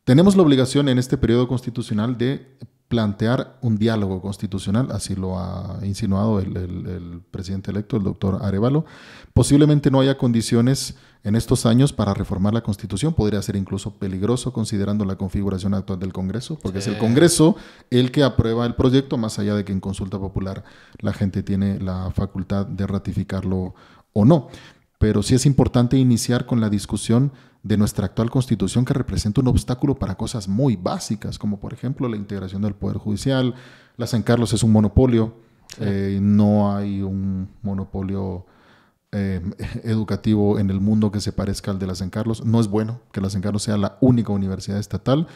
Speaker 2: Tenemos la obligación en este periodo constitucional de plantear un diálogo constitucional, así lo ha insinuado el, presidente electo, el doctor Arevalo. Posiblemente no haya condiciones en estos años para reformar la Constitución, podría ser incluso peligroso considerando la configuración actual del Congreso, porque es el Congreso el que aprueba el proyecto, más allá de que en consulta popular la gente tiene la facultad de ratificarlo o no. Pero sí es importante iniciar con la discusión de nuestra actual constitución que representa un obstáculo para cosas muy básicas, como por ejemplo la integración del Poder Judicial. La San Carlos es un monopolio, eh, no hay un monopolio eh, educativo en el mundo que se parezca al de la San Carlos. No es bueno que la San Carlos sea la única universidad estatal.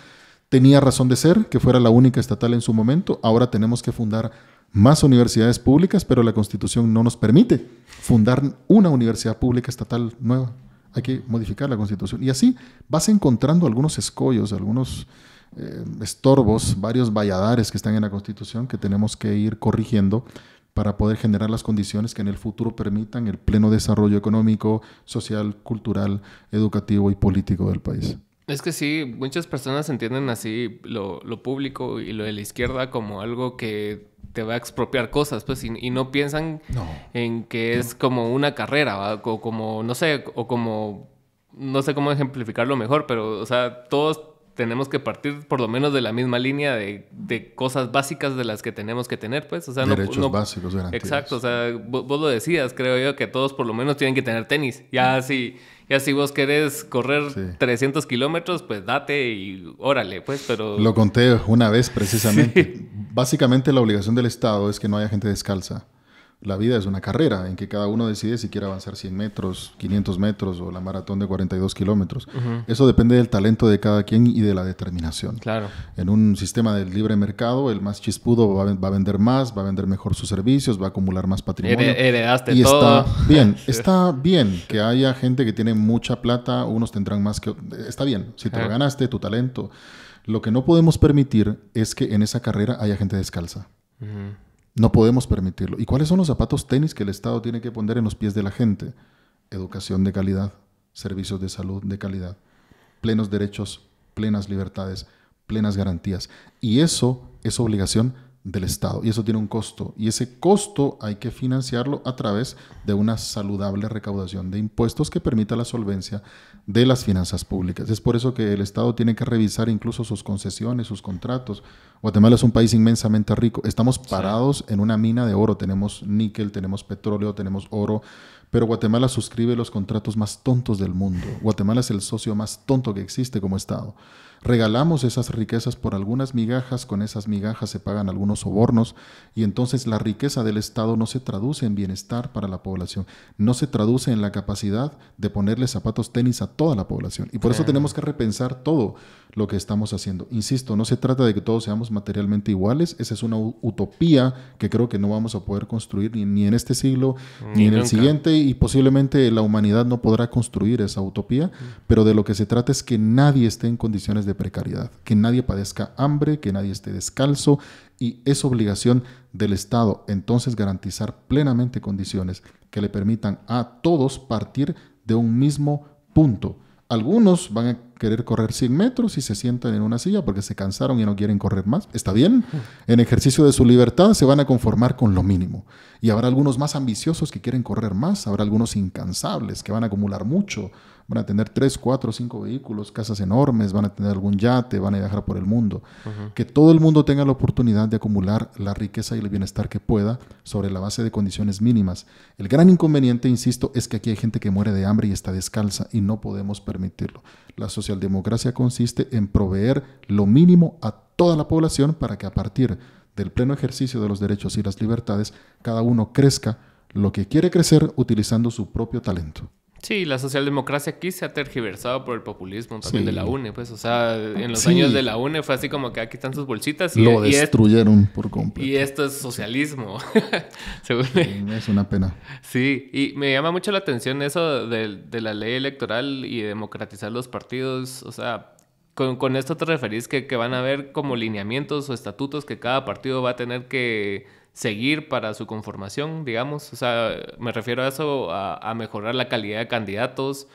Speaker 2: Tenía razón de ser que fuera la única estatal en su momento. Ahora tenemos que fundar más universidades públicas, pero la Constitución no nos permite fundar una universidad pública estatal nueva hay que modificar la constitución. Y así vas encontrando algunos escollos, algunos eh, estorbos, varios valladares que están en la constitución que tenemos que ir corrigiendo para poder generar las condiciones que en el futuro permitan el pleno desarrollo económico, social, cultural, educativo y político del país.
Speaker 1: Es que sí, muchas personas entienden así lo público y lo de la izquierda como algo que te va a expropiar cosas, pues, y, no piensan en que es como una carrera, o como, no sé, o como, no sé cómo ejemplificarlo mejor, pero, o sea, todos tenemos que partir por lo menos de la misma línea de, de cosas básicas de las que tenemos que tener, pues, o sea, no, Derechos básicos, Exacto, o sea, vos, lo decías, creo yo, que todos por lo menos tienen que tener tenis, ya así... Mm. Sí, ya si vos querés correr 300 kilómetros, pues date y órale, pues, pero... Lo
Speaker 2: conté una vez precisamente. Básicamente la obligación del Estado es que no haya gente descalza la vida es una carrera en que cada uno decide si quiere avanzar 100 metros, 500 metros o la maratón de 42 kilómetros. Eso depende del talento de cada quien y de la determinación. Claro. En un sistema del libre mercado, el más chispudo va, a vender más, va a vender mejor sus servicios, va a acumular más patrimonio. Heredaste y está bien, está bien que haya gente que tiene mucha plata, unos tendrán más que está bien. Si te lo ganaste, tu talento. Lo que no podemos permitir es que en esa carrera haya gente descalza. No podemos permitirlo. ¿Y cuáles son los zapatos tenis que el Estado tiene que poner en los pies de la gente? Educación de calidad, servicios de salud de calidad, plenos derechos, plenas libertades, plenas garantías. Y eso es obligación del Estado y eso tiene un costo y ese costo hay que financiarlo a través de una saludable recaudación de impuestos que permita la solvencia de las finanzas públicas. Es por eso que el Estado tiene que revisar incluso sus concesiones, sus contratos. Guatemala es un país inmensamente rico. Estamos parados en una mina de oro. Tenemos níquel, tenemos petróleo, tenemos oro, pero Guatemala suscribe los contratos más tontos del mundo. Guatemala es el socio más tonto que existe como Estado regalamos esas riquezas por algunas migajas, con esas migajas se pagan algunos sobornos y entonces la riqueza del Estado no se traduce en bienestar para la población, no se traduce en la capacidad de ponerle zapatos tenis a toda la población. Y por eso tenemos que repensar todo lo que estamos haciendo. Insisto, no se trata de que todos seamos materialmente iguales, esa es una utopía que creo que no vamos a poder construir ni, en este siglo, ni, en el siguiente, y posiblemente la humanidad no podrá construir esa utopía, pero de lo que se trata es que nadie esté en condiciones de precariedad, que nadie padezca hambre, que nadie esté descalzo, y es obligación del Estado entonces garantizar plenamente condiciones que le permitan a todos partir de un mismo punto algunos van a querer correr 100 metros y se sientan en una silla porque se cansaron y no quieren correr más. Está bien, en ejercicio de su libertad se van a conformar con lo mínimo. Y habrá algunos más ambiciosos que quieren correr más, habrá algunos incansables que van a acumular mucho, van a tener tres, cuatro, cinco vehículos, casas enormes, van a tener algún yate, van a viajar por el mundo. Que todo el mundo tenga la oportunidad de acumular la riqueza y el bienestar que pueda sobre la base de condiciones mínimas. El gran inconveniente, insisto, es que aquí hay gente que muere de hambre y está descalza y no podemos permitirlo. La socialdemocracia consiste en proveer lo mínimo a toda la población para que a partir del pleno ejercicio de los derechos y las libertades, cada uno crezca lo que quiere crecer utilizando su propio talento.
Speaker 1: Sí, la socialdemocracia aquí se ha tergiversado por el populismo también de la UNE, pues, o sea, en los años de la UNE fue así como que aquí están sus bolsitas y lo destruyeron por completo. Y esto es socialismo. Según sí, es una pena. Sí, y me llama mucho la atención eso de, la ley electoral y democratizar los partidos, o sea, con, esto te referís que van a haber como lineamientos o estatutos que cada partido va a tener que seguir para su conformación, digamos? O sea, me refiero a eso, a, mejorar la calidad de candidatos,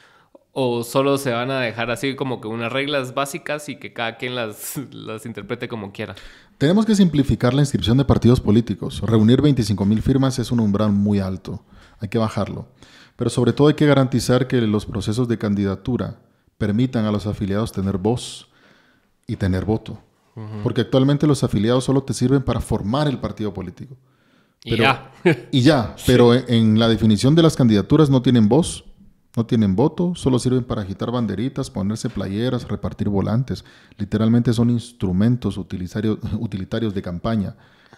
Speaker 1: o solo se van a dejar así como que unas reglas básicas y que cada quien las, las interprete como quiera.
Speaker 2: Tenemos que simplificar la inscripción de partidos políticos. Reunir 25.000 firmas es un umbral muy alto, hay que bajarlo. Pero sobre todo hay que garantizar que los procesos de candidatura permitan a los afiliados tener voz y tener voto. Porque actualmente los afiliados solo te sirven para formar el partido político. y ya. y ya, pero en la definición de las candidaturas no tienen voz, no tienen voto, solo sirven para agitar banderitas, ponerse playeras, repartir volantes. Literalmente son instrumentos utilitarios de campaña.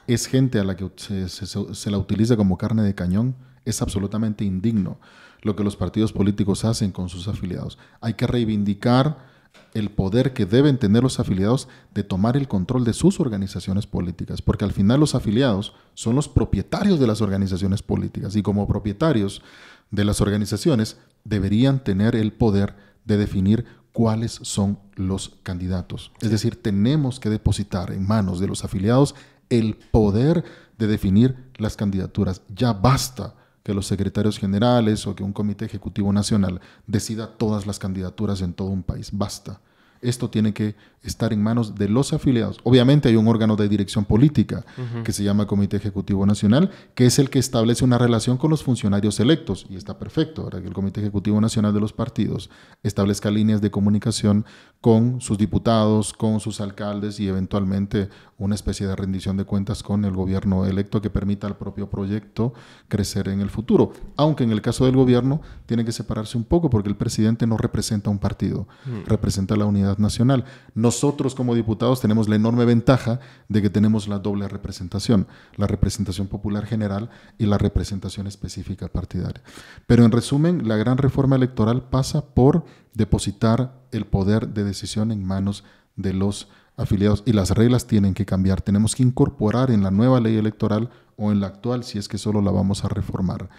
Speaker 2: Es gente a la que se la utiliza como carne de cañón. Es absolutamente indigno lo que los partidos políticos hacen con sus afiliados. Hay que reivindicar el poder que deben tener los afiliados de tomar el control de sus organizaciones políticas, porque al final los afiliados son los propietarios de las organizaciones políticas y como propietarios de las organizaciones deberían tener el poder de definir cuáles son los candidatos. Es decir, tenemos que depositar en manos de los afiliados el poder de definir las candidaturas. Ya basta que los secretarios generales o que un comité ejecutivo nacional decida todas las candidaturas en todo un país. Basta esto tiene que estar en manos de los afiliados. Obviamente hay un órgano de dirección política que se llama Comité Ejecutivo Nacional, que es el que establece una relación con los funcionarios electos, y está perfecto, ¿verdad? que el Comité Ejecutivo Nacional de los partidos establezca líneas de comunicación con sus diputados, con sus alcaldes y eventualmente una especie de rendición de cuentas con el gobierno electo que permita al propio proyecto crecer en el futuro. Aunque en el caso del gobierno tiene que separarse un poco porque el presidente no representa un partido, mm. representa la unidad nacional. Nosotros como diputados tenemos la enorme ventaja de que tenemos la doble representación, la representación popular general y la representación específica partidaria. Pero en resumen, la gran reforma electoral pasa por depositar el poder de decisión en manos de los afiliados y las reglas tienen que cambiar. Tenemos que incorporar en la nueva ley electoral o en la actual, si es que solo la vamos a reformar,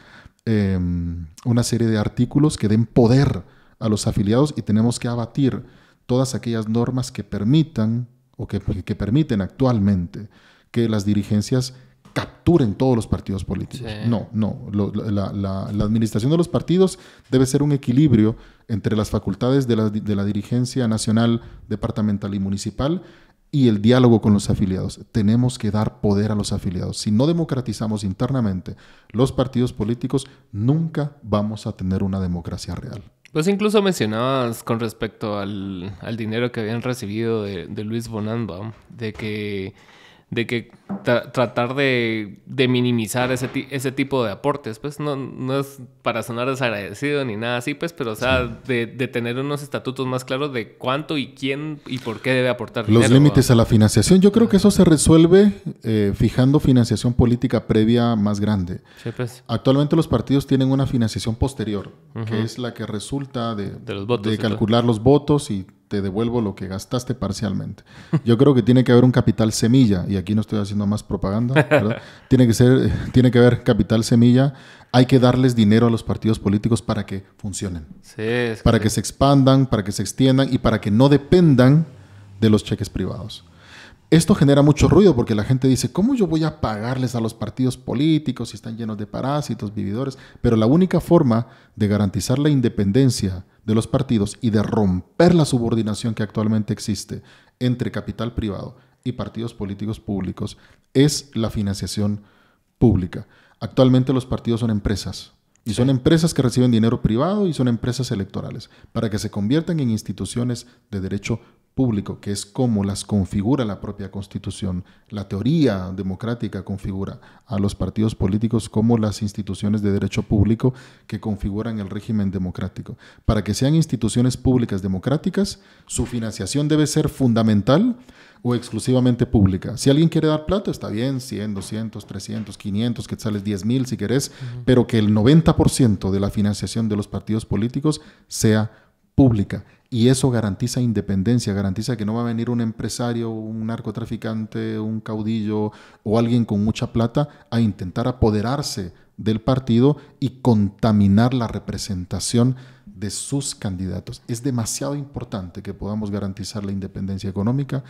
Speaker 2: em, una serie de artículos que den poder a los afiliados y tenemos que abatir todas aquellas normas que permitan o que, permiten actualmente que las dirigencias capturen todos los partidos políticos. No, no. la, administración de los partidos debe ser un equilibrio entre las facultades de la dirigencia nacional, departamental y municipal y el diálogo con los afiliados. Tenemos que dar poder a los afiliados. Si no democratizamos internamente los partidos políticos, nunca vamos a tener una democracia real.
Speaker 1: Pues incluso mencionabas con respecto al, al dinero que habían recibido de, de Luis Bonanbaum, de que de que tratar de, minimizar ese, tipo de aportes, pues no, no es para sonar desagradecido ni nada así, pues, pero o sea, de, tener unos estatutos más claros de cuánto y quién y por qué debe aportar. Los límites a la
Speaker 2: financiación, yo creo que eso se resuelve eh, fijando financiación política previa más grande. Sí, pues. Actualmente los partidos tienen una financiación posterior, que es la que resulta de, de calcular los votos y te devuelvo lo que gastaste parcialmente. Yo creo que tiene que haber un capital semilla, y aquí no estoy haciendo más propaganda, tiene, que ser, tiene que haber capital semilla, hay que darles dinero a los partidos políticos para que funcionen, para que se expandan, para que se extiendan y para que no dependan de los cheques privados. Esto genera mucho ruido porque la gente dice, ¿cómo yo voy a pagarles a los partidos políticos si están llenos de parásitos, vividores? Pero la única forma de garantizar la independencia, de los partidos y de romper la subordinación que actualmente existe entre capital privado y partidos políticos públicos es la financiación pública. Actualmente los partidos son empresas y son empresas que reciben dinero privado y son empresas electorales para que se conviertan en instituciones de derecho público, que es como las configura la propia Constitución. La teoría democrática configura a los partidos políticos como las instituciones de derecho público que configuran el régimen democrático. Para que sean instituciones públicas democráticas, su financiación debe ser fundamental o exclusivamente pública. Si alguien quiere dar plata, está bien, 100, 200, 300, 500, que sales 10 mil si querés, pero que el 90% de la financiación de los partidos políticos sea pública. Y eso garantiza independencia, garantiza que no va a venir un empresario, un narcotraficante, un caudillo o alguien con mucha plata a intentar apoderarse del partido y contaminar la representación de sus candidatos. Es demasiado importante que podamos garantizar la independencia económica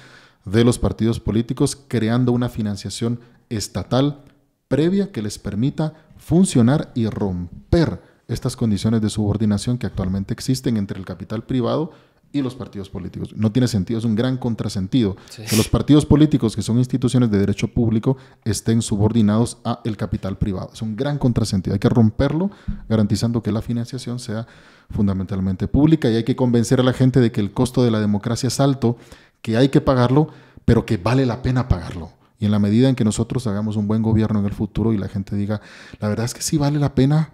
Speaker 2: de los partidos políticos creando una financiación estatal previa que les permita funcionar y romper estas condiciones de subordinación que actualmente existen entre el capital privado y los partidos políticos. No tiene sentido, es un gran contrasentido que los partidos políticos, que son instituciones de derecho público, estén subordinados a el capital privado. Es un gran contrasentido. Hay que romperlo garantizando que la financiación sea fundamentalmente pública y hay que convencer a la gente de que el costo de la democracia es alto, que hay que pagarlo, pero que vale la pena pagarlo. Y en la medida en que nosotros hagamos un buen gobierno en el futuro y la gente diga, la verdad es que sí vale la pena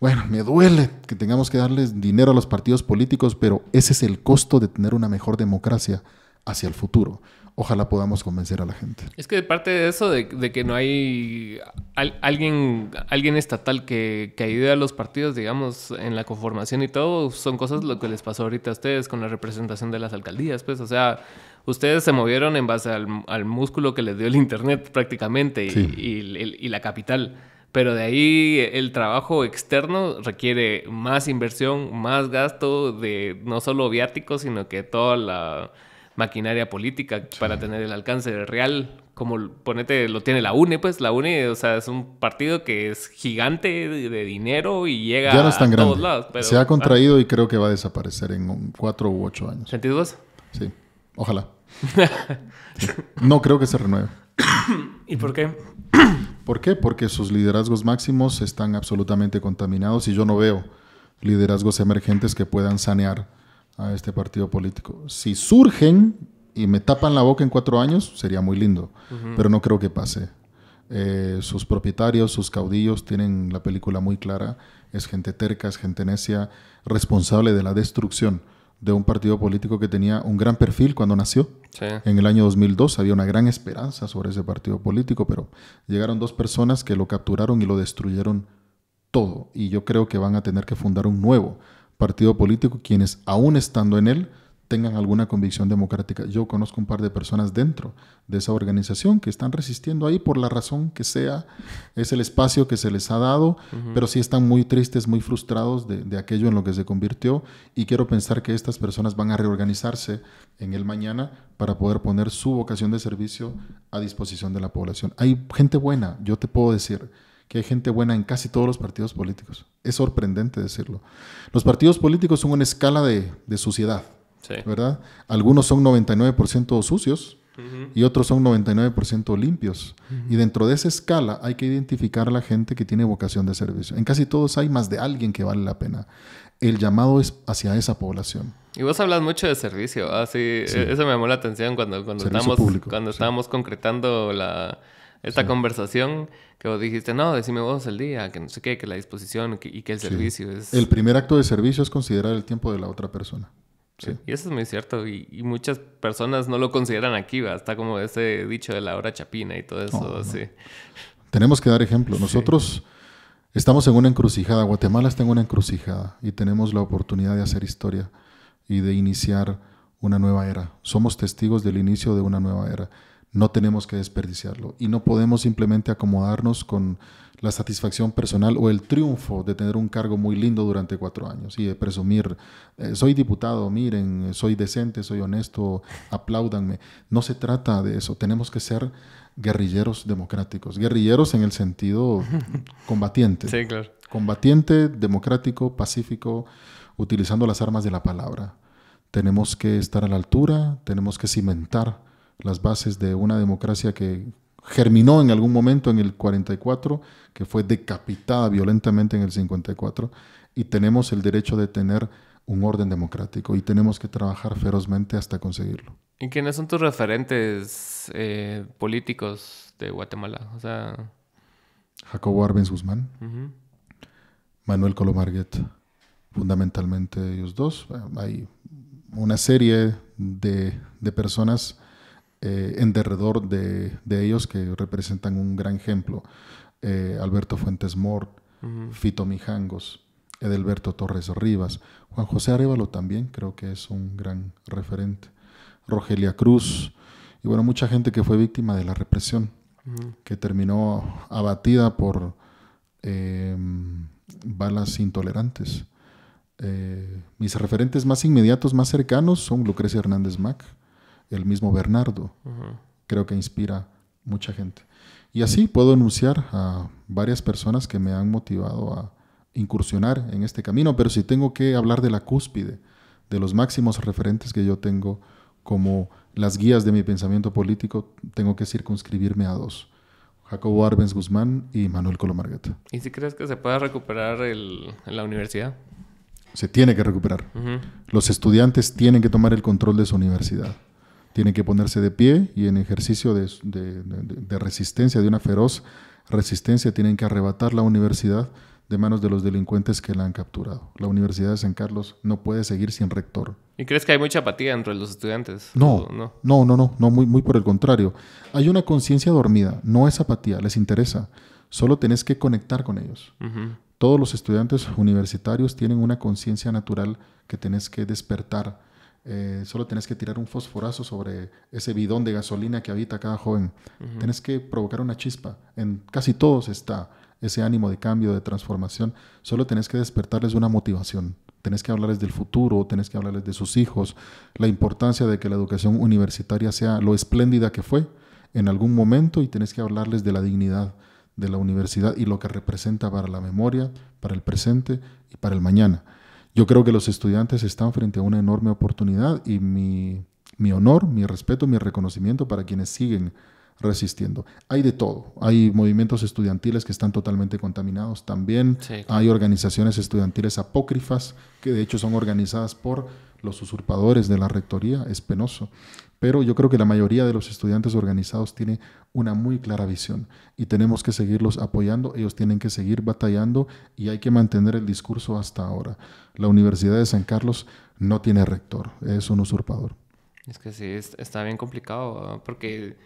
Speaker 2: bueno, me duele que tengamos que darles dinero a los partidos políticos, pero ese es el costo de tener una mejor democracia hacia el futuro. Ojalá podamos convencer a la gente.
Speaker 1: Es que parte de eso, de, que no hay alguien, alguien estatal que, que, ayude a los partidos, digamos, en la conformación y todo, son cosas lo que les pasó ahorita a ustedes con la representación de las alcaldías, pues, o sea, ustedes se movieron en base al, músculo que les dio el Internet prácticamente y, y la capital. Pero de ahí el trabajo externo requiere más inversión, más gasto de no solo viáticos, sino que toda la maquinaria política para tener el alcance real. Como ponete, lo tiene la UNE, pues la UNE, o sea, es un partido que es gigante de, dinero y llega ya a todos lados. Se ha contraído
Speaker 2: y creo que va a desaparecer en cuatro u ocho años. ¿Sentidos? Sí, ojalá. no creo que se renueve.
Speaker 1: ¿Y por qué?
Speaker 2: ¿Por qué? Porque sus liderazgos máximos están absolutamente contaminados y yo no veo liderazgos emergentes que puedan sanear a este partido político. Si surgen y me tapan la boca en cuatro años, sería muy lindo, pero no creo que pase. Eh, sus propietarios, sus caudillos tienen la película muy clara. Es gente terca, es gente necia, responsable de la destrucción de un partido político que tenía un gran perfil cuando nació. En el año 2002 había una gran esperanza sobre ese partido político, pero llegaron dos personas que lo capturaron y lo destruyeron todo. Y yo creo que van a tener que fundar un nuevo partido político, quienes aún estando en él, tengan alguna convicción democrática. Yo conozco un par de personas dentro de esa organización que están resistiendo ahí por la razón que sea, es el espacio que se les ha dado, pero sí están muy tristes, muy frustrados de, aquello en lo que se convirtió y quiero pensar que estas personas van a reorganizarse en el mañana para poder poner su vocación de servicio a disposición de la población. Hay gente buena, yo te puedo decir que hay gente buena en casi todos los partidos políticos. Es sorprendente decirlo. Los partidos políticos son una escala de, de suciedad ¿Verdad? Algunos son 99% sucios y otros son 99% limpios. Y dentro de esa escala hay que identificar la gente que tiene vocación de servicio. En casi todos hay más de alguien que vale la pena. El llamado es hacia esa población.
Speaker 1: Y vos hablas mucho de servicio. así ah, e-, Eso me llamó la atención cuando, cuando estábamos, cuando estábamos concretando la, esta conversación que vos dijiste, no, decime vos el día, que no sé qué, que la disposición y que el servicio es... El
Speaker 2: primer acto de servicio es considerar el tiempo de la otra persona.
Speaker 1: Y eso es muy cierto. Y, muchas personas no lo consideran aquí, ¿va? Está como ese dicho de la hora chapina y todo eso. Sí.
Speaker 2: Tenemos que dar ejemplo. Nosotros estamos en una encrucijada. Guatemala está en una encrucijada y tenemos la oportunidad de hacer historia y de iniciar una nueva era. Somos testigos del inicio de una nueva era no tenemos que desperdiciarlo y no podemos simplemente acomodarnos con la satisfacción personal o el triunfo de tener un cargo muy lindo durante cuatro años y de presumir, eh, soy diputado, miren, soy decente, soy honesto, apláudanme. No se trata de eso, tenemos que ser guerrilleros democráticos, guerrilleros en el sentido combatiente. Sí, claro. Combatiente, democrático, pacífico, utilizando las armas de la palabra. Tenemos que estar a la altura, tenemos que cimentar las bases de una democracia que germinó en algún momento en el 44, que fue decapitada violentamente en el 54, y tenemos el derecho de tener un orden democrático y tenemos que trabajar ferozmente hasta conseguirlo.
Speaker 1: ¿Y quiénes son tus referentes eh, políticos de Guatemala? O sea...
Speaker 2: Jacobo Arbenz Guzmán, Manuel Colomarguet, fundamentalmente ellos dos. Hay una serie de, de personas eh, en derredor de, ellos que representan un gran ejemplo. Eh, Alberto Fuentes Mor, Fito Mijangos, Edelberto Torres Rivas, Juan José Arévalo también creo que es un gran referente, Rogelia Cruz, y bueno, mucha gente que fue víctima de la represión, que terminó abatida por eh, balas intolerantes. mis referentes más inmediatos, más cercanos, son Lucrecia Hernández Mac, el mismo Bernardo, creo que inspira mucha gente. Y así puedo enunciar a varias personas que me han motivado a incursionar en este camino, pero si tengo que hablar de la cúspide, de los máximos referentes que yo tengo como las guías de mi pensamiento político, tengo que circunscribirme a dos. Jacobo Arbenz Guzmán y Manuel Colomargueta.
Speaker 1: ¿Y si crees que se pueda recuperar la universidad?
Speaker 2: Se tiene que recuperar. Los estudiantes tienen que tomar el control de su universidad tienen que ponerse de pie y en ejercicio de, resistencia, de una feroz resistencia, tienen que arrebatar la universidad de manos de los delincuentes que la han capturado. La Universidad de San Carlos no puede seguir sin rector.
Speaker 1: ¿Y crees que hay mucha apatía entre los estudiantes? No, no,
Speaker 2: no, no, no, muy, muy por el contrario. Hay una conciencia dormida, no es apatía, les interesa. Solo tenés que conectar con ellos. Todos los estudiantes universitarios tienen una conciencia natural que tenés que despertar eh, solo tienes que tirar un fosforazo sobre ese bidón de gasolina que habita cada joven. Tenés que provocar una chispa. En casi todos está ese ánimo de cambio, de transformación. Solo tenés que despertarles una motivación. Tenés que hablarles del futuro, tenés que hablarles de sus hijos, la importancia de que la educación universitaria sea lo espléndida que fue en algún momento y tenés que hablarles de la dignidad de la universidad y lo que representa para la memoria, para el presente y para el mañana. Yo creo que los estudiantes están frente a una enorme oportunidad y mi, honor, mi respeto, mi reconocimiento para quienes siguen resistiendo. Hay de todo. Hay movimientos estudiantiles que están totalmente contaminados también. Hay organizaciones estudiantiles apócrifas que de hecho son organizadas por los usurpadores de la rectoría. Es penoso. Pero yo creo que la mayoría de los estudiantes organizados tiene una muy clara visión y tenemos que seguirlos apoyando, ellos tienen que seguir batallando y hay que mantener el discurso hasta ahora. La Universidad de San Carlos no tiene rector, es un usurpador.
Speaker 1: Es que sí, está bien complicado porque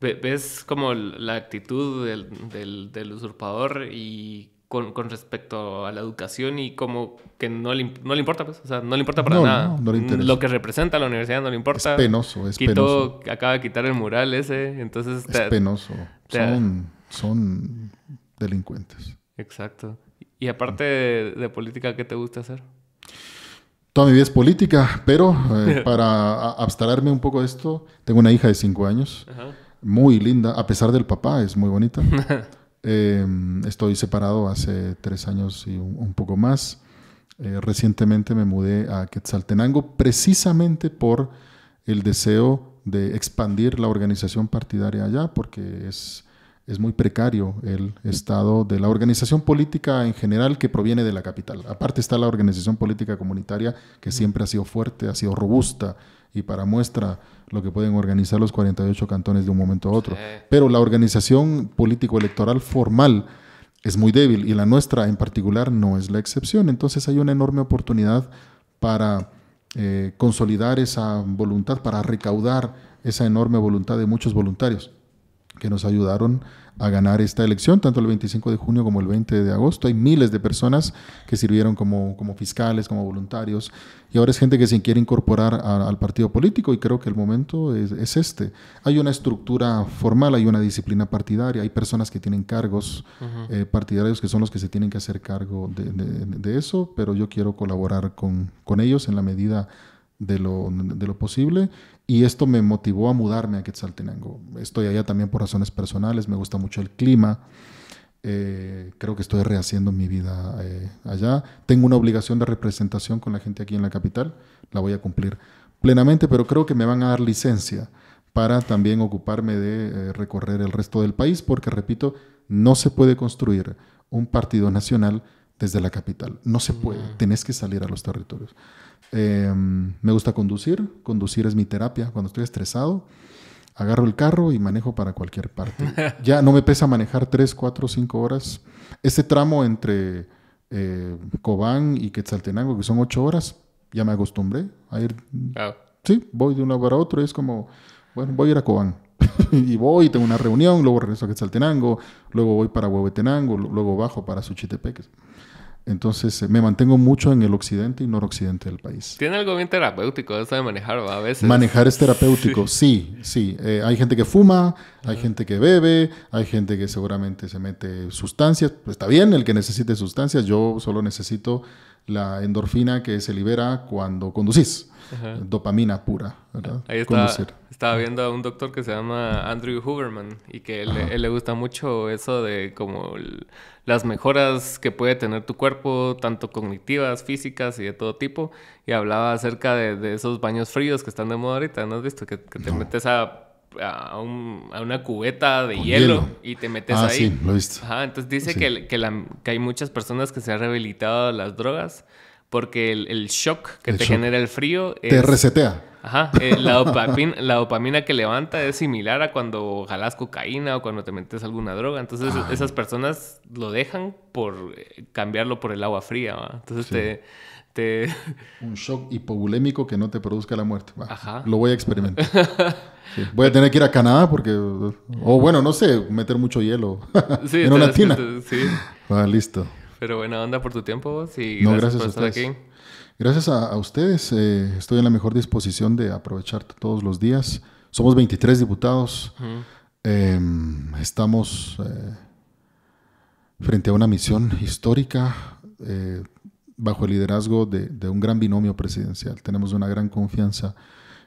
Speaker 1: ves como la actitud del, del usurpador y con, con, respecto a la educación y como que no le, importa, pues, o sea, no le importa para nada. Lo que representa la universidad no le importa. Es penoso, es penoso. Acaba de quitar el mural ese, entonces... Es penoso.
Speaker 2: son, delincuentes.
Speaker 1: Exacto. Y aparte de, política, ¿qué te gusta hacer?
Speaker 2: Toda mi vida es política, pero eh, para abstraerme un poco de esto, tengo una hija de cinco años, muy linda, a pesar del papá, es muy bonita. Em, estoy separado hace tres años y un, poco más. Eh, recientemente me mudé a Quetzaltenango precisamente por el deseo de expandir la organización partidaria allá, porque es es muy precario el estado de la organización política en general que proviene de la capital. Aparte está la organización política comunitaria que siempre ha sido fuerte, ha sido robusta y para muestra lo que pueden organizar los 48 cantones de un momento a otro. Pero la organización político-electoral formal es muy débil y la nuestra en particular no es la excepción. Entonces hay una enorme oportunidad para eh, consolidar esa voluntad, para recaudar esa enorme voluntad de muchos voluntarios que nos ayudaron a ganar esta elección, tanto el 25 de junio como el 20 de agosto. Hay miles de personas que sirvieron como, fiscales, como voluntarios, y ahora es gente que se quiere incorporar al partido político y creo que el momento es, este. Hay una estructura formal, hay una disciplina partidaria, hay personas que tienen cargos eh, partidarios que son los que se tienen que hacer cargo de, eso, pero yo quiero colaborar con, ellos en la medida de lo, de lo posible y esto me motivó a mudarme a Quetzaltenango. Estoy allá también por razones personales, me gusta mucho el clima. Eh, creo que estoy rehaciendo mi vida eh, allá. Tengo una obligación de representación con la gente aquí en la capital, la voy a cumplir plenamente, pero creo que me van a dar licencia para también ocuparme de eh, recorrer el resto del país, porque repito, no se puede construir un partido nacional desde la capital, no se puede, mm. tenés que salir a los territorios. Em, me gusta conducir, conducir es mi terapia. Cuando estoy estresado, agarro el carro y manejo para cualquier parte. ya no me pesa manejar 3, 4, 5 horas. Ese tramo entre eh, Cobán y Quetzaltenango, que son 8 horas, ya me acostumbré a ir. Sí, voy de un hora a otro y es como, bueno, voy a ir a Cobán. y voy, tengo una reunión, luego regreso a Quetzaltenango, luego voy para Huehuetenango, luego bajo para Suchitepec. Entonces eh, me mantengo mucho en el occidente y noroccidente del país.
Speaker 1: Tiene algo bien terapéutico eso de manejar a veces. Manejar
Speaker 2: es terapéutico, sí, sí. Eh, hay gente que fuma, hay gente que bebe, hay gente que seguramente se mete sustancias. Pues, está bien el que necesite sustancias, yo solo necesito la endorfina que se libera cuando conducís. Dopamina pura, Ahí está,
Speaker 1: estaba viendo a un doctor que se llama Andrew Huberman y que él, él le gusta mucho eso de como las mejoras que puede tener tu cuerpo, tanto cognitivas, físicas y de todo tipo. Y hablaba acerca de, esos baños fríos que están de moda ahorita, ¿no has visto? Que, te metes a a, una cubeta de hielo, y te metes ah, ahí. Sí, lo he visto. entonces dice que, hay muchas personas que se han rehabilitado las drogas porque el, shock que te genera el frío te resetea. Ajá, eh, la, dopamina, que levanta es similar a cuando jalas cocaína o cuando te metes alguna droga. Entonces ah. esas personas lo dejan por eh, cambiarlo por el agua fría. Entonces te este,
Speaker 2: Un shock hipovolémico que no te produzca la muerte. Lo voy a experimentar. Voy a tener que ir a Canadá porque... O bueno, no sé, meter mucho hielo sí, en una tina. listo.
Speaker 1: Pero bueno anda por tu tiempo gracias, estar ustedes. aquí.
Speaker 2: Gracias a, ustedes. Eh, estoy en la mejor disposición de aprovechar todos los días. Somos 23 diputados. Em, estamos eh, frente a una misión histórica. Eh, bajo el liderazgo de, un gran binomio presidencial. Tenemos una gran confianza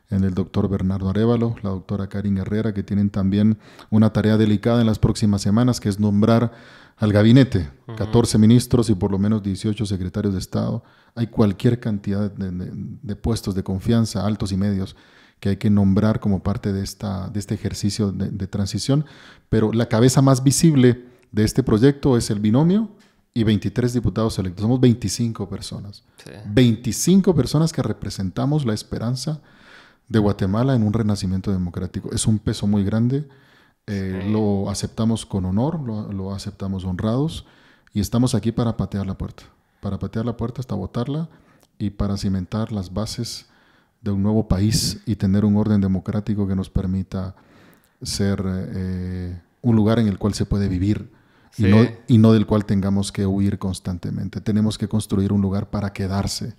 Speaker 2: en el doctor Bernardo Arevalo, la doctora Karin Herrera, que tienen también una tarea delicada en las próximas semanas, que es nombrar al gabinete, 14 ministros y por lo menos 18 secretarios de Estado. Hay cualquier cantidad de, puestos de confianza, altos y medios, que hay que nombrar como parte de, esta, de este ejercicio de, de transición. Pero la cabeza más visible de este proyecto es el binomio y 23 diputados electos. Somos 25 personas. 25 personas que representamos la esperanza de Guatemala en un renacimiento democrático. Es un peso muy grande. Eh, lo aceptamos con honor, lo, aceptamos honrados y estamos aquí para patear la puerta. Para patear la puerta hasta votarla y para cimentar las bases de un nuevo país y tener un orden democrático que nos permita ser eh, un lugar en el cual se puede vivir y, no, y no del cual tengamos que huir constantemente. Tenemos que construir un lugar para quedarse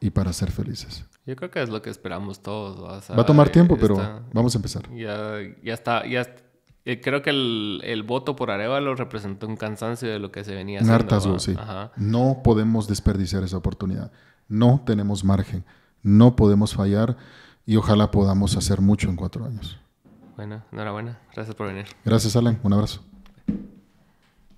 Speaker 2: y para ser felices.
Speaker 1: Yo creo que es lo que esperamos todos. Va a tomar tiempo, pero vamos a empezar. Ya, ya está, ya eh, creo que el, el, voto por Arevalo representó un cansancio de lo que se venía haciendo. Un hartazgo, sí.
Speaker 2: No podemos desperdiciar esa oportunidad. No tenemos margen. No podemos fallar y ojalá podamos hacer mucho en cuatro años.
Speaker 1: Bueno, enhorabuena. Gracias por venir.
Speaker 2: Gracias, Alan. Un abrazo.